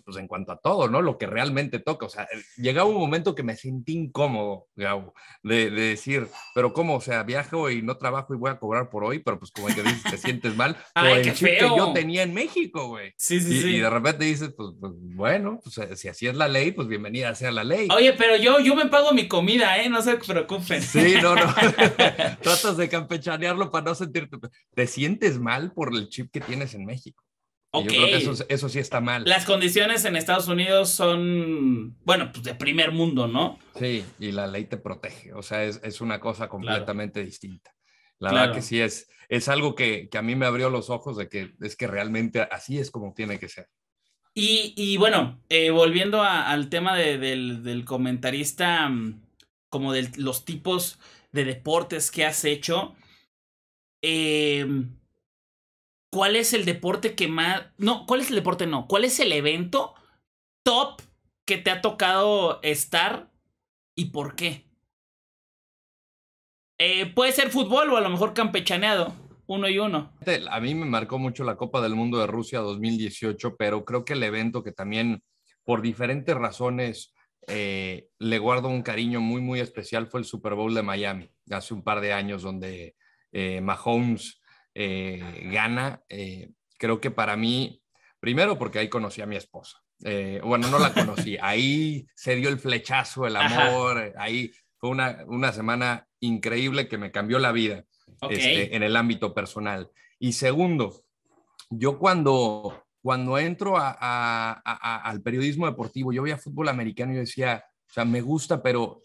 pues en cuanto a todo, ¿no? Lo que realmente toca. O sea, llegaba un momento que me sentí incómodo, Gabo, de, decir, pero ¿cómo? O sea, viajo y no trabajo y voy a cobrar por hoy, pero pues como que dices, te sientes mal. Ay, por el chip que yo tenía en México, güey. Sí, sí, sí. Y de repente dices, pues, pues, bueno, pues eh, si así es la ley, pues bienvenida sea la ley. Oye, pero yo, yo me pago mi comida, ¿eh? No se preocupen. Sí, no, no. Tratas de campechanearlo para no sentirte. Te sientes mal por el chip que tienes en México creo que eso, sí está mal. Las condiciones en Estados Unidos son, bueno, pues de primer mundo, ¿no? Sí, y la ley te protege, o sea, es, una cosa completamente distinta. La verdad que sí es, es algo que, a mí me abrió los ojos de que es que realmente así es como tiene que ser. Y, bueno, eh, volviendo al tema del, del, comentarista, mm, como de los tipos de deportes que has hecho, eh, ¿cuál es el deporte que más... No, ¿cuál es el deporte? No, ¿cuál es el evento top que te ha tocado estar y por qué? Eh, puede ser fútbol o a lo mejor campechaneado, uno y uno. A mí me marcó mucho la Copa del Mundo de Rusia 2018, pero creo que el evento que también, por diferentes razones, eh, le guardo un cariño muy, muy especial fue el Super Bowl de Miami, hace un par de años, donde eh, Mahomes eh, gana. Eh, creo que para mí, primero porque ahí conocí a mi esposa. Eh, bueno, no la conocí, ahí se dio el flechazo, el amor, ahí fue una, una semana increíble que me cambió la vida este, en el ámbito personal. Y segundo, yo cuando, cuando entro al periodismo deportivo, yo veía fútbol americano y decía, o sea, me gusta, pero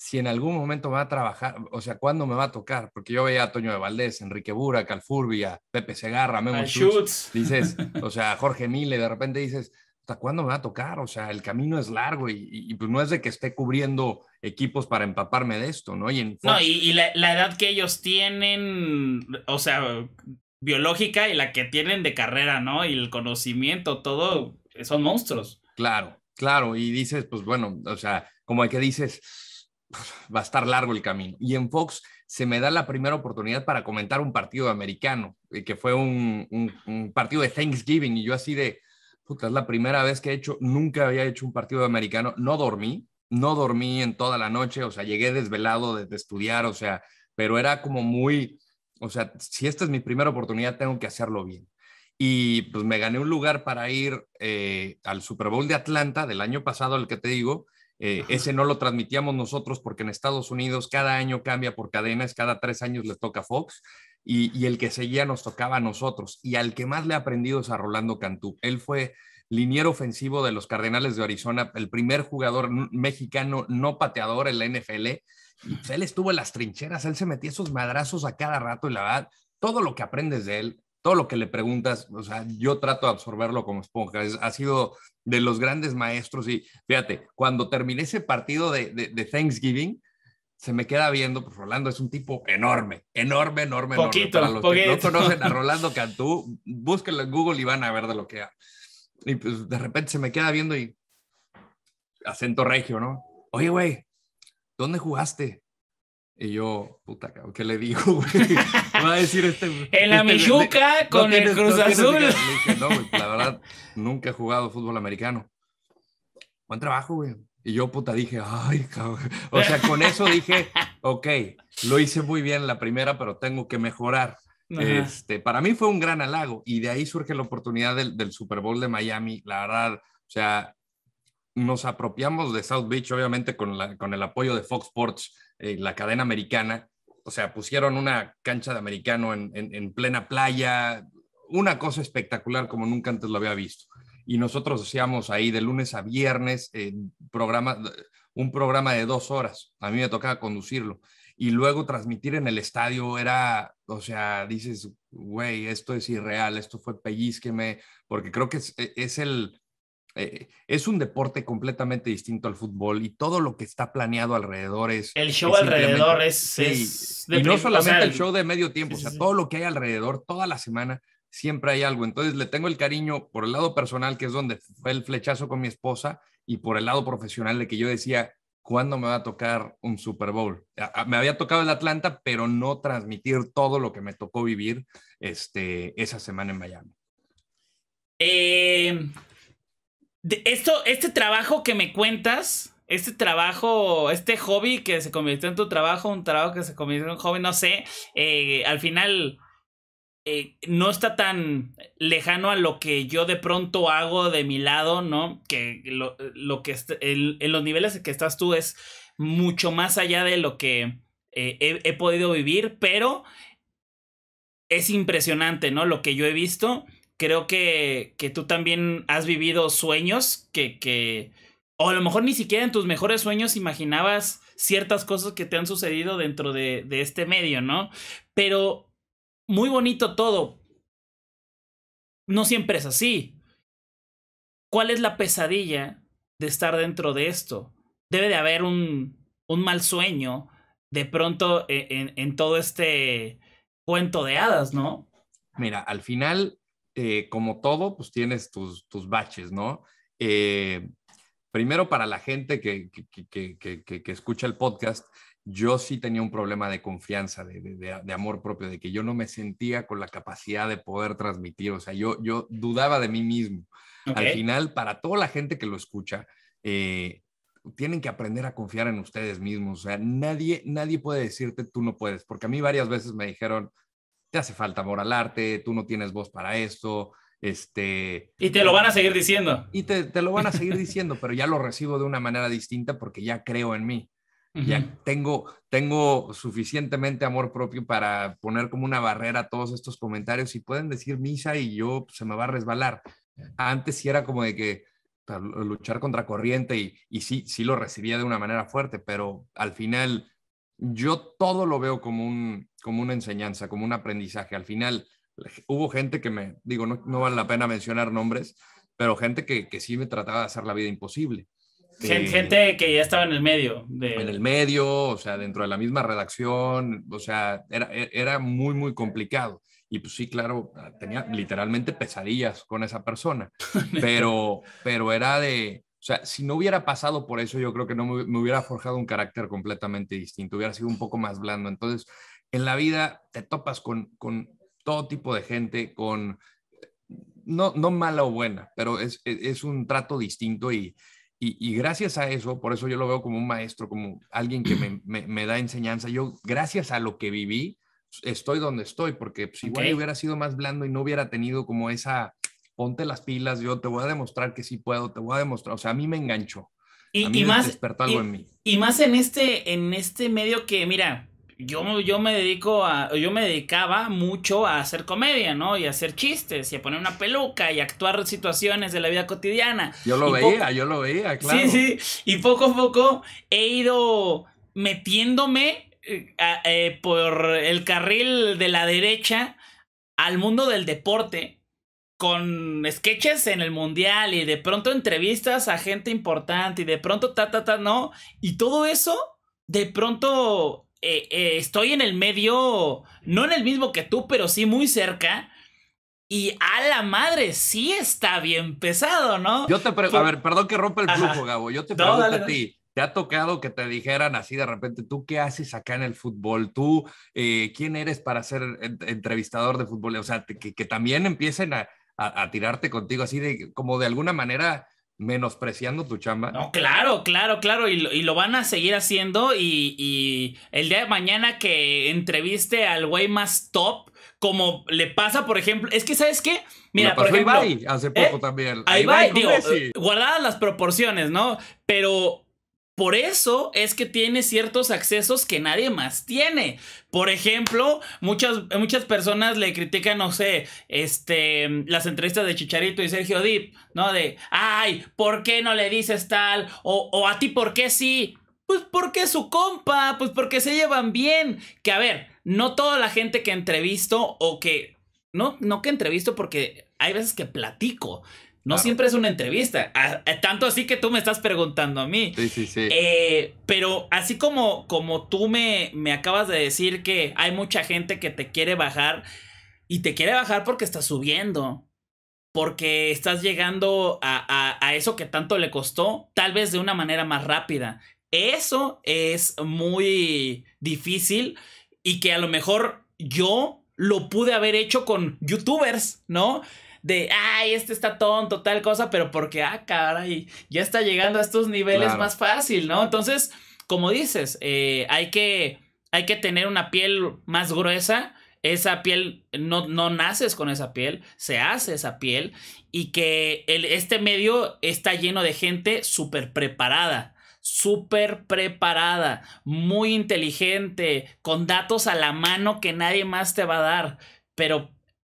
si en algún momento va a trabajar, o sea, cuándo me va a tocar, porque yo veía a Toño de Valdés, Enrique Bura, Calfurbia, Pepe Segarra, Memo Schutz, dices, o sea, Jorge Mille, de repente dices, ¿hasta cuándo me va a tocar? O sea, el camino es largo y, pues no es de que esté cubriendo equipos para empaparme de esto, ¿no? Y, no, y, la, edad que ellos tienen, o sea, biológica y la que tienen de carrera, ¿no? Y el conocimiento, todo, son monstruos. Claro, claro, y dices, pues bueno, o sea, como hay que dices, va a estar largo el camino. Y en Fox se me da la primera oportunidad para comentar un partido americano, eh, que fue un, partido de Thanksgiving, y yo así de, puta, es la primera vez que he hecho, nunca había hecho un partido americano, no dormí, no dormí en toda la noche, o sea, llegué desvelado de estudiar, o sea, pero era como muy, o sea, si esta es mi primera oportunidad, tengo que hacerlo bien. Y pues me gané un lugar para ir eh, al Super Bowl de Atlanta del año pasado, el que te digo, eh, ese no lo transmitíamos nosotros porque en Estados Unidos cada año cambia por cadenas, cada tres años le toca Fox y, el que seguía nos tocaba a nosotros. Y al que más le ha aprendido es a Rolando Cantú. Él fue liniero ofensivo de los Cardenales de Arizona, el primer jugador mexicano no pateador en la NFL. Pues, él estuvo en las trincheras, él se metía esos madrazos a cada rato y la verdad, todo lo que aprendes de él todo lo que le preguntas, o sea, yo trato de absorberlo como esponja. ha sido de los grandes maestros y fíjate, cuando terminé ese partido de, Thanksgiving, se me queda viendo, pues Rolando es un tipo enorme, enorme, enorme, poquito, enorme. Para los poquito. no conocen a Rolando Cantú, búsquenlo en Google y van a ver de lo que ha. Y pues de repente se me queda viendo y acento regio, ¿no? Oye, güey, ¿dónde jugaste? Y yo, puta, ¿qué le digo, güey? Va a decir este. en la este Michuca con el Cruz Azul. la verdad, nunca he jugado fútbol americano. Buen trabajo, güey. Y yo, puta, dije, ay, cabrón. O sea, con eso dije, ok, lo hice muy bien la primera, pero tengo que mejorar. Este, para mí fue un gran halago y de ahí surge la oportunidad del, del Super Bowl de Miami. La verdad, o sea, nos apropiamos de South Beach, obviamente con, con el apoyo de Fox Sports, eh, la cadena americana. O sea, pusieron una cancha de americano en, plena playa, una cosa espectacular como nunca antes lo había visto. Y nosotros hacíamos ahí de lunes a viernes un programa de dos horas. A mí me tocaba conducirlo. Y luego transmitir en el estadio era, o sea, dices, güey, esto es irreal, esto fue pellizqueme, porque creo que es, e, es el, eh, es un deporte completamente distinto al fútbol y todo lo que está planeado alrededor es... El show alrededor es... y no solamente el show de medio tiempo, o sea, todo lo que hay alrededor, toda la semana, siempre hay algo. Entonces le tengo el cariño por el lado personal, que es donde fue el flechazo con mi esposa, y por el lado profesional de que yo decía, ¿cuándo me va a tocar un Super Bowl? Me había tocado el Atlanta, pero no transmitir todo lo que me tocó vivir este, esa semana en Miami. Eh, este trabajo que me cuentas, este trabajo, este hobby que se convirtió en tu trabajo, un trabajo que se convirtió en un hobby, no sé, eh, al final eh, no está tan lejano a lo que yo de pronto hago de mi lado, ¿no? Que lo, que en los niveles en que estás tú es mucho más allá de lo que eh, he podido vivir, pero es impresionante, ¿no? Lo que yo he visto creo que, tú también has vivido sueños que, o a lo mejor ni siquiera en tus mejores sueños imaginabas ciertas cosas que te han sucedido dentro de, este medio, ¿no? Pero muy bonito todo. No siempre es así. ¿Cuál es la pesadilla de estar dentro de esto? Debe de haber un, un mal sueño de pronto e, en, en todo este cuento de hadas, ¿no? Mira, al final eh, como todo, pues tienes tus, baches, ¿no? Eh, primero para la gente que, escucha el podcast, yo sí tenía un problema de confianza, de, amor propio, de que yo no me sentía con la capacidad de poder transmitir, o sea, yo, yo dudaba de mí mismo. Al final, para toda la gente que lo escucha, eh, tienen que aprender a confiar en ustedes mismos, o sea, nadie, nadie puede decirte tú no puedes, porque a mí varias veces me dijeron, te hace falta amor arte, tú no tienes voz para esto, este... Y te lo eh, van a seguir diciendo. Y te, lo van a seguir diciendo, pero ya lo recibo de una manera distinta porque ya creo en mí. Ya tengo, tengo suficientemente amor propio para poner como una barrera a todos estos comentarios y pueden decir misa y yo pues, se me va a resbalar. Antes sí era como de que pues, luchar contra corriente y, y sí, sí lo recibía de una manera fuerte, pero al final yo todo lo veo como un, como una enseñanza, como un aprendizaje. Al final, hubo gente que me, digo, no, vale la pena mencionar nombres, pero gente que, sí me trataba de hacer la vida imposible. Eh, gente, que ya estaba en el medio. En el medio, o sea, dentro de la misma redacción, o sea, era, e, era muy, muy complicado. Y pues sí, claro, tenía literalmente pesadillas con esa persona, pero, pero era de, o sea, si no hubiera pasado por eso, yo creo que no me, hubiera forjado un carácter completamente distinto, hubiera sido un poco más blando. Entonces, en la vida te topas con, todo tipo de gente, con no, no mala o buena, pero es, un trato distinto y, y, gracias a eso, por eso yo lo veo como un maestro, como alguien que me, da enseñanza. Yo, gracias a lo que viví, estoy donde estoy, porque si hubiera sido más blando y no hubiera tenido como esa, ponte las pilas, yo te voy a demostrar que sí puedo, te voy a demostrar, o sea, a mí me enganchó. Y, más, despertó algo en mí. Y más en este, en este medio que, mira, yo, me dedico a, yo me dedicaba mucho a hacer comedia, ¿no? Y a hacer chistes, y a poner una peluca, y a actuar situaciones de la vida cotidiana. Yo lo veía, yo lo veía, claro. Sí, sí, y poco a poco he ido metiéndome eh, eh, por el carril de la derecha al mundo del deporte con sketches en el mundial y de pronto entrevistas a gente importante y de pronto ta ta ta no y todo eso de pronto eh, eh, estoy en el medio, no en el mismo que tú, pero sí muy cerca. Y a la madre, sí está bien pesado, ¿no? Yo te pregunto, a ver, perdón que rompa el flujo, Gabo. Yo te pregunto a ti. ¿Te ha tocado que te dijeran así de repente, tú qué haces acá en el fútbol? ¿Tú eh, quién eres para ser entrevistador de fútbol? O sea, que, también empiecen a, a, tirarte contigo así de como de alguna manera menospreciando tu chamba. No, claro, claro, claro, y lo, van a seguir haciendo y, el día de mañana que entreviste al güey más top, como le pasa, por ejemplo, es que, ¿sabes qué? Mira, por ejemplo, hace poco ¿eh? también. Ahí va. digo, guardadas las proporciones, ¿no? Pero por eso es que tiene ciertos accesos que nadie más tiene. Por ejemplo, muchas, muchas personas le critican, no sé, este, las entrevistas de Chicharito y Sergio Dip, ¿no? De, ay, ¿por qué no le dices tal? O, o a ti, ¿por qué sí? Pues porque su compa, pues porque se llevan bien. Que a ver, no toda la gente que entrevisto o que... No, no que entrevisto porque hay veces que platico. No ah. siempre es una entrevista. tanto así que tú me estás preguntando a mí. Sí, sí, sí. Eh, pero así como, como tú me, me acabas de decir que hay mucha gente que te quiere bajar y te quiere bajar porque estás subiendo. Porque estás llegando a, a eso que tanto le costó, tal vez de una manera más rápida. Eso es muy difícil y que a lo mejor yo lo pude haber hecho con youtubers, ¿no? de, ay, este está tonto, tal cosa, pero porque, ah, caray, ya está llegando a estos niveles más fácil, ¿no? Entonces, como dices, eh, hay, que, hay que tener una piel más gruesa. Esa piel, no, naces con esa piel, se hace esa piel y que el, este medio está lleno de gente súper preparada súper preparada, muy inteligente, con datos a la mano que nadie más te va a dar, pero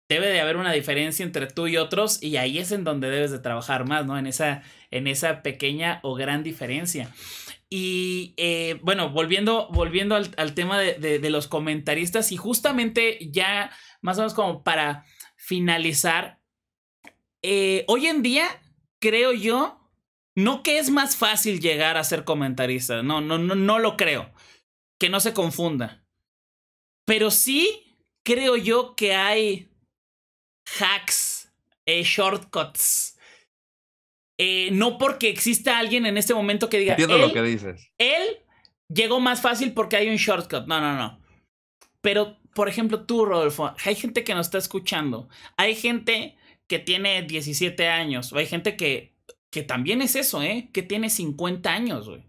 debe de haber una diferencia entre tú y otros y ahí es en donde debes de trabajar más, ¿no? En esa, en esa pequeña o gran diferencia. Y eh, bueno, volviendo, volviendo al, tema de, los comentaristas y justamente ya más o menos como para finalizar, eh, hoy en día creo yo, no que es más fácil llegar a ser comentarista, no, no, no, no lo creo, que no se confunda, pero sí creo yo que hay hacks, eh, shortcuts. Eh, no porque exista alguien en este momento que diga. Entiendo lo que dices. Él llegó más fácil porque hay un shortcut. No, no, no. Pero, por ejemplo, tú, Rodolfo, hay gente que nos está escuchando. Hay gente que tiene 17 años. O hay gente que, que también es eso, ¿eh? Que tiene 50 años, güey.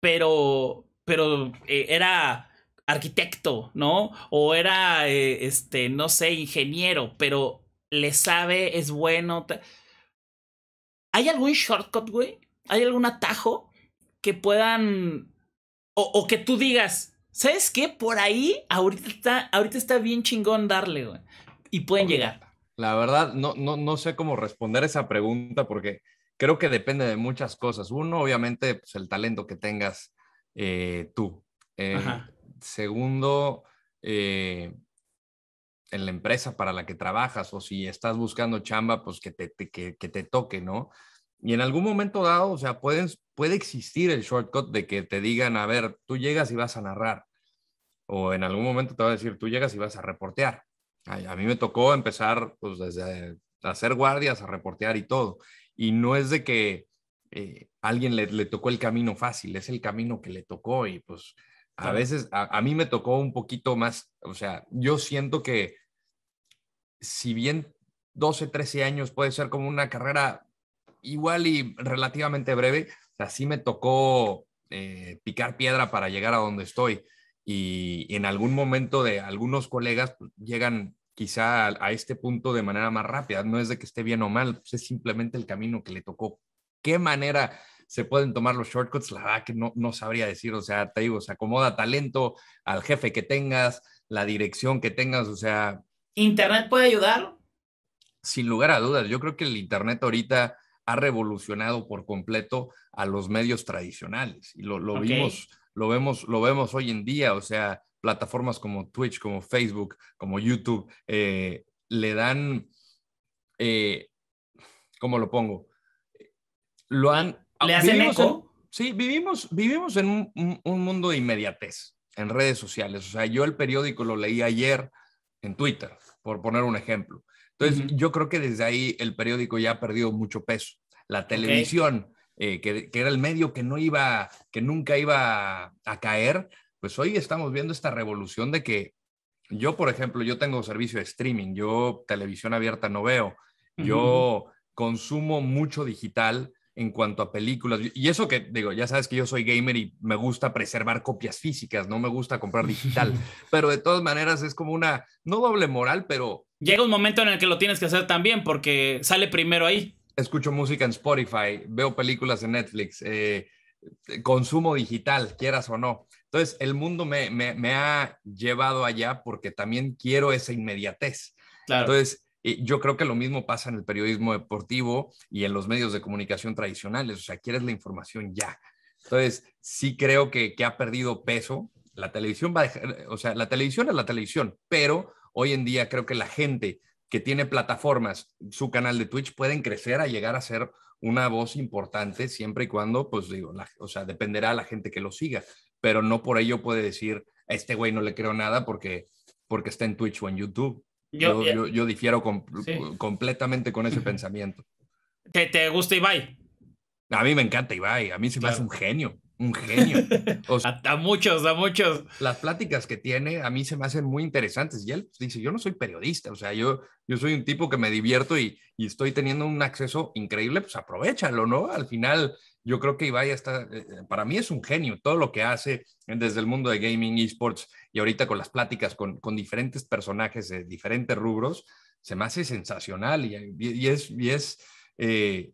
Pero, pero eh, era arquitecto, ¿no? O era, eh, este, no sé, ingeniero, pero le sabe, es bueno. ¿Hay algún shortcut, güey? ¿Hay algún atajo que puedan... O, que tú digas, ¿sabes qué? Por ahí ahorita está, ahorita está bien chingón darle, güey. Y pueden llegar. La verdad, no, no, no sé cómo responder esa pregunta porque creo que depende de muchas cosas. Uno, obviamente, pues el talento que tengas eh, tú. Eh, segundo, eh, en la empresa para la que trabajas o si estás buscando chamba, pues que te, toque, ¿no? Y en algún momento dado, o sea, puede existir el shortcut de que te digan, a ver, tú llegas y vas a narrar. O en algún momento te va a decir, tú llegas y vas a reportear. a mí me tocó empezar pues, desde hacer guardias, a reportear y todo. Y no es de que eh, alguien le, le, tocó el camino fácil, es el camino que le tocó y pues a veces, a, mí me tocó un poquito más, o sea, yo siento que si bien 12, 13 años puede ser como una carrera igual y relativamente breve, así me tocó eh, picar piedra para llegar a donde estoy. Y, en algún momento de algunos colegas pues, llegan quizá a, este punto de manera más rápida. No es de que esté bien o mal, pues, es simplemente el camino que le tocó. ¿Qué manera se pueden tomar los shortcuts, la verdad que no, no sabría decir, o sea, te digo, se acomoda talento al jefe que tengas, la dirección que tengas, o sea... ¿Internet puede ayudar? Sin lugar a dudas, yo creo que el Internet ahorita ha revolucionado por completo a los medios tradicionales y lo, vimos, lo vemos, lo vemos hoy en día, o sea, plataformas como Twitch, como Facebook, como YouTube, eh, le dan, eh, ¿cómo lo pongo? Lo han Ah, le hacen eco. sí, vivimos, vivimos en un, mundo de inmediatez en redes sociales. O sea, yo el periódico lo leí ayer en Twitter, por poner un ejemplo. Entonces, yo creo que desde ahí el periódico ya ha perdido mucho peso. La televisión, eh, que, era el medio que no iba, que nunca iba a caer, pues hoy estamos viendo esta revolución de que yo, por ejemplo, yo tengo servicio de streaming, yo televisión abierta no veo, yo consumo mucho digital, en cuanto a películas. Y eso que digo, ya sabes que yo soy gamer y me gusta preservar copias físicas, no me gusta comprar digital, pero de todas maneras es como una, no doble moral, pero... Llega un momento en el que lo tienes que hacer también porque sale primero ahí. Escucho música en Spotify, veo películas en Netflix, eh, consumo digital, quieras o no. Entonces, el mundo me, ha llevado allá porque también quiero esa inmediatez. Claro. Entonces, y yo creo que lo mismo pasa en el periodismo deportivo y en los medios de comunicación tradicionales, o sea, quieres la información ya. Entonces, sí creo que, ha perdido peso. La televisión va a dejar, o sea, la televisión es la televisión, pero hoy en día creo que la gente que tiene plataformas, su canal de Twitch, pueden crecer a llegar a ser una voz importante siempre y cuando, pues digo, o sea, dependerá a la gente que lo siga, pero no por ello puede decir, a este güey no le creo nada porque, porque está en Twitch o en YouTube. Eh, yo, difiero completamente con ese pensamiento. ¿Te, gusta Ibai? A mí me encanta Ibai, a mí se me hace un genio un genio. O a, muchos, a muchos. Las pláticas que tiene a mí se me hacen muy interesantes. Y él dice, yo no soy periodista, o sea, yo, yo soy un tipo que me divierto y, estoy teniendo un acceso increíble, pues aprovechalo, ¿no? Al final, yo creo que Ibai está, eh, eh, para mí es un genio, todo lo que hace desde el mundo de gaming, esports y ahorita con las pláticas con, diferentes personajes de diferentes rubros, se me hace sensacional y, y, es... Y eh,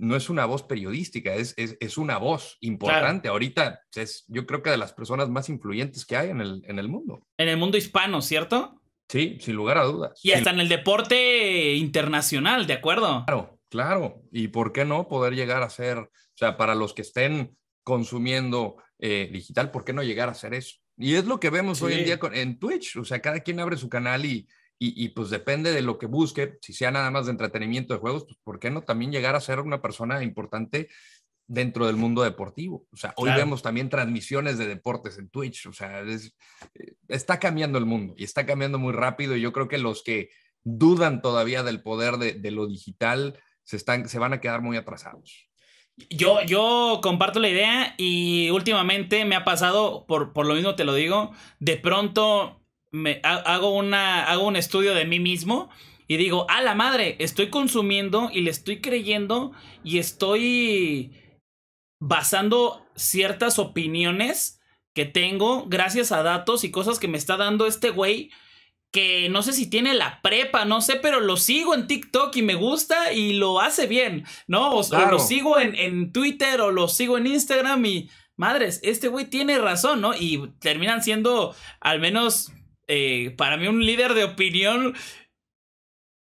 no es una voz periodística, es, es, una voz importante. Ahorita es, yo creo que de las personas más influyentes que hay en el, en el mundo. En el mundo hispano, ¿cierto? Sí, sin lugar a dudas. Y hasta en el deporte internacional, ¿de acuerdo? Claro, claro. ¿Y por qué no poder llegar a ser, o sea, para los que estén consumiendo eh, digital, ¿por qué no llegar a hacer eso? Y es lo que vemos hoy en día en Twitch, o sea, cada quien abre su canal y y, pues depende de lo que busque, si sea nada más de entretenimiento de juegos, pues ¿por qué no también llegar a ser una persona importante dentro del mundo deportivo? O sea, hoy vemos también transmisiones de deportes en Twitch, o sea, eh, está cambiando el mundo y está cambiando muy rápido y yo creo que los que dudan todavía del poder de, lo digital se, están, se van a quedar muy atrasados. Yo, yo comparto la idea y últimamente me ha pasado, por, por lo mismo te lo digo, de pronto hago, una, hago un estudio de mí mismo y digo, a la madre, estoy consumiendo y le estoy creyendo y estoy basando ciertas opiniones que tengo gracias a datos y cosas que me está dando este güey que no sé si tiene la prepa, no sé, pero lo sigo en TikTok y me gusta y lo hace bien, ¿no? lo sigo en, en, Twitter o lo sigo en Instagram y, madres, este güey tiene razón, ¿no? Y terminan siendo al menos eh, para mí un líder de opinión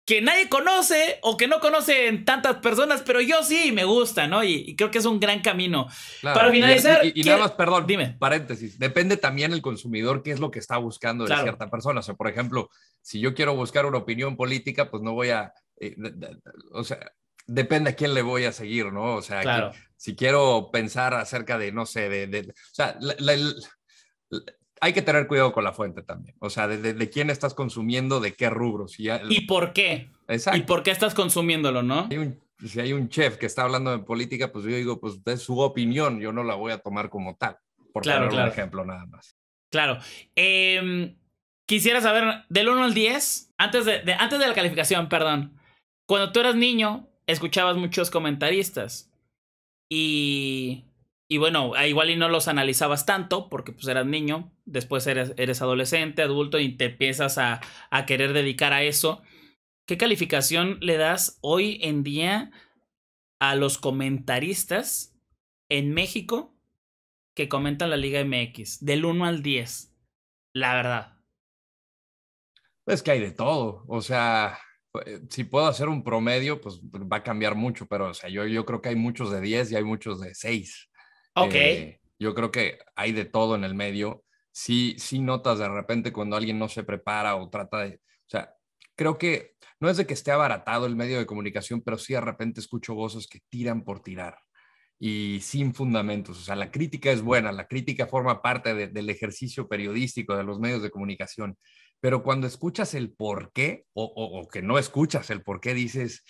que nadie conoce o que no conocen tantas personas, pero yo sí me gusta, ¿no? Y, creo que es un gran camino. para finalizar. Y, perdón, dime. Paréntesis. Depende también el consumidor qué es lo que está buscando de cierta persona. O sea, por ejemplo, si yo quiero buscar una opinión política, pues no voy a. Eh, o sea, depende a quién le voy a seguir, ¿no? O sea, si quiero pensar acerca de, no sé, de. o sea, hay que tener cuidado con la fuente también. O sea, de, quién estás consumiendo, de qué rubros. ¿Y por qué? Exacto. ¿Y por qué estás consumiéndolo, no? si hay un chef que está hablando de política, pues yo digo, pues es su opinión, yo no la voy a tomar como tal. Por claro, ejemplo nada más. Claro. Em, quisiera saber, del 1 al 10, antes antes de la calificación, perdón. Cuando tú eras niño, escuchabas muchos comentaristas. Y y bueno, ah, igual y no los analizabas tanto porque pues eras niño, después eres, eres adolescente, adulto y te empiezas a, querer dedicar a eso. ¿Qué calificación le das hoy en día a los comentaristas en México que comentan la Liga MX? Del 1 al 10, la verdad. Es que hay de todo, o sea, eh, si puedo hacer un promedio, pues va a cambiar mucho, pero o sea, yo, yo creo que hay muchos de 10 y hay muchos de 6. Ok. Eh, yo creo que hay de todo en el medio. Sí, sí notas de repente cuando alguien no se prepara o trata de... O sea, creo que no es de que esté abaratado el medio de comunicación, pero sí de repente escucho voces que tiran por tirar y sin fundamentos. O sea, la crítica es buena, la crítica forma parte del ejercicio periodístico de los medios de comunicación, pero cuando escuchas el por qué o, o que no escuchas el por qué, dices,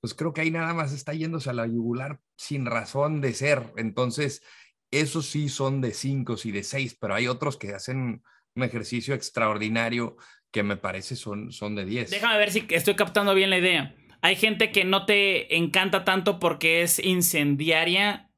pues creo que ahí nada más está yéndose a la yugular sin razón de ser. Entonces, esos sí son de cinco y de seis, pero hay otros que hacen un ejercicio extraordinario que me parece son, son de 10. Déjame ver si estoy captando bien la idea. Hay gente que no te encanta tanto porque es incendiaria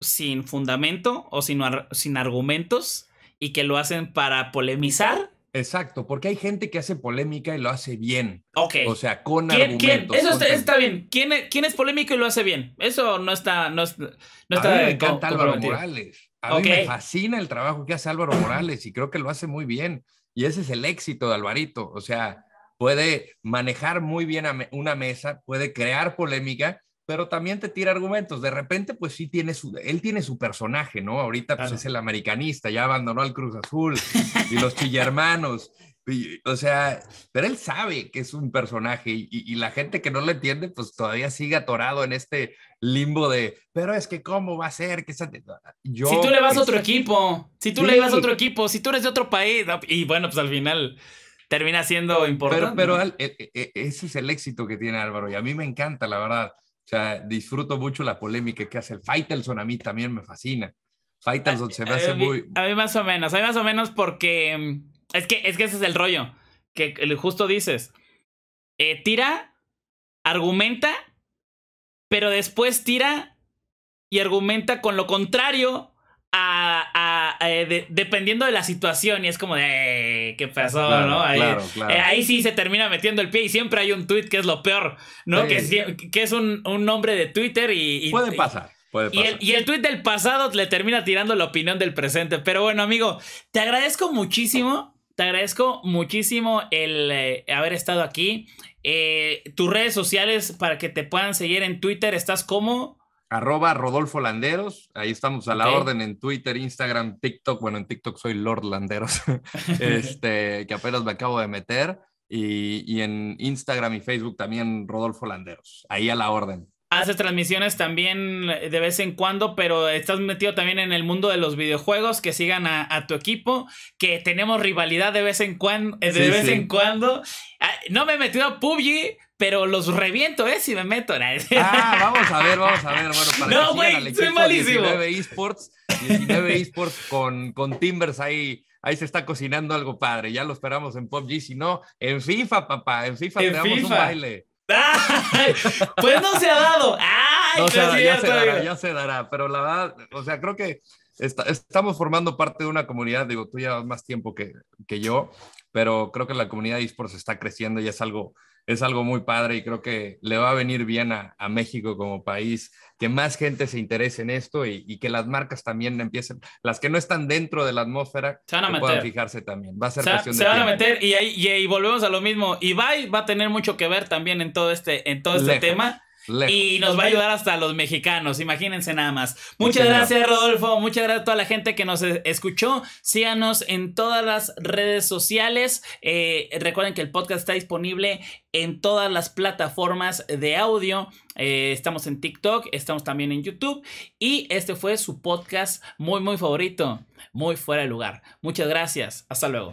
sin fundamento o sin, sin argumentos y que lo hacen para polemizar Exacto, porque hay gente que hace polémica y lo hace bien. O sea, con argumentos. Eso está, bien. ¿Quién, es polémico y lo hace bien? Eso no está... No, está a me encanta Álvaro Morales. A mí me fascina el trabajo que hace Álvaro Morales y creo que lo hace muy bien. Y ese es el éxito de Alvarito. O sea, puede manejar muy bien una mesa, puede crear polémica pero también te tira argumentos. De repente, pues sí tiene su, él tiene su personaje, ¿no? Ahorita pues es el americanista, ya abandonó al Cruz Azul y los chillermanos. o sea, pero él sabe que es un personaje y, la gente que no lo entiende, pues todavía sigue atorado en este limbo de, pero es que cómo va a ser que Yo, si tú le vas a otro equipo, si tú le vas a otro equipo, si tú eres de otro país, y bueno, pues al final termina siendo importante. Pero, e, e, ese es el éxito que tiene Álvaro y a mí me encanta, la verdad. O sea, disfruto mucho la polémica que hace el Faitelson, a mí también me fascina. Faitelson se me hace muy... A mí más o menos, a mí más o menos porque mm, es que, es que ese es el rollo, que justo dices, eh, tira, argumenta, pero después tira y argumenta con lo contrario eh, dependiendo de la situación y es como de, eh, ¿qué pasó? ¿no? Eh, ahí, sí se termina metiendo el pie y siempre hay un tweet que es lo peor, ¿no? Que, es un, nombre de Twitter y... Puede pasar. Puede pasar. Y, el, tweet del pasado le termina tirando la opinión del presente. Pero bueno, amigo, te agradezco muchísimo te agradezco muchísimo el haber estado aquí. tus redes sociales para que te puedan seguir en Twitter, ¿estás como? arroba Rodolfo Landeros, ahí estamos a la orden en Twitter, Instagram, TikTok, bueno, en TikTok soy Lord Landeros, este, que apenas me acabo de meter, y, en Instagram y Facebook también Rodolfo Landeros, ahí a la orden. Haces transmisiones también de vez en cuando, pero estás metido también en el mundo de los videojuegos, que sigan a, tu equipo, que tenemos rivalidad de vez en cuando, de vez en cuando. Ah, no me he metido a PUBG, pero los reviento, ¿eh? Si me meto. Ah, vamos a ver, vamos a ver. Bueno, para no, güey, soy malísimo. 19 esports, 19 esports con, con Timbers ahí. Ahí se está cocinando algo padre. Ya lo esperamos en PUBG. Si no, en FIFA, papá. En FIFA en te damos un baile. pues no se ha dado. Ay, ya, se dará, ya, se dará, Pero la verdad, o sea, creo que estamos formando parte de una comunidad. Digo, tú llevas más tiempo que, que yo, pero creo que la comunidad de esports está creciendo y es algo es algo muy padre y creo que le va a venir bien a, México como país, que más gente se interese en esto y, y, que las marcas también empiecen, las que no están dentro de la atmósfera, puedan fijarse también. Va a ser se, se van a meter y, ahí volvemos a lo mismo. Ibai va a tener mucho que ver también en todo este, en todo este tema. Y nos va a ayudar hasta los mexicanos, imagínense nada más. Muchas, gracias, Rodolfo, muchas gracias a toda la gente que nos escuchó. Síganos en todas las redes sociales. Eh, recuerden que el podcast está disponible en todas las plataformas de audio. Eh, estamos en TikTok, estamos también en YouTube. Y este fue su podcast muy, muy favorito, muy fuera de lugar. Muchas gracias, hasta luego.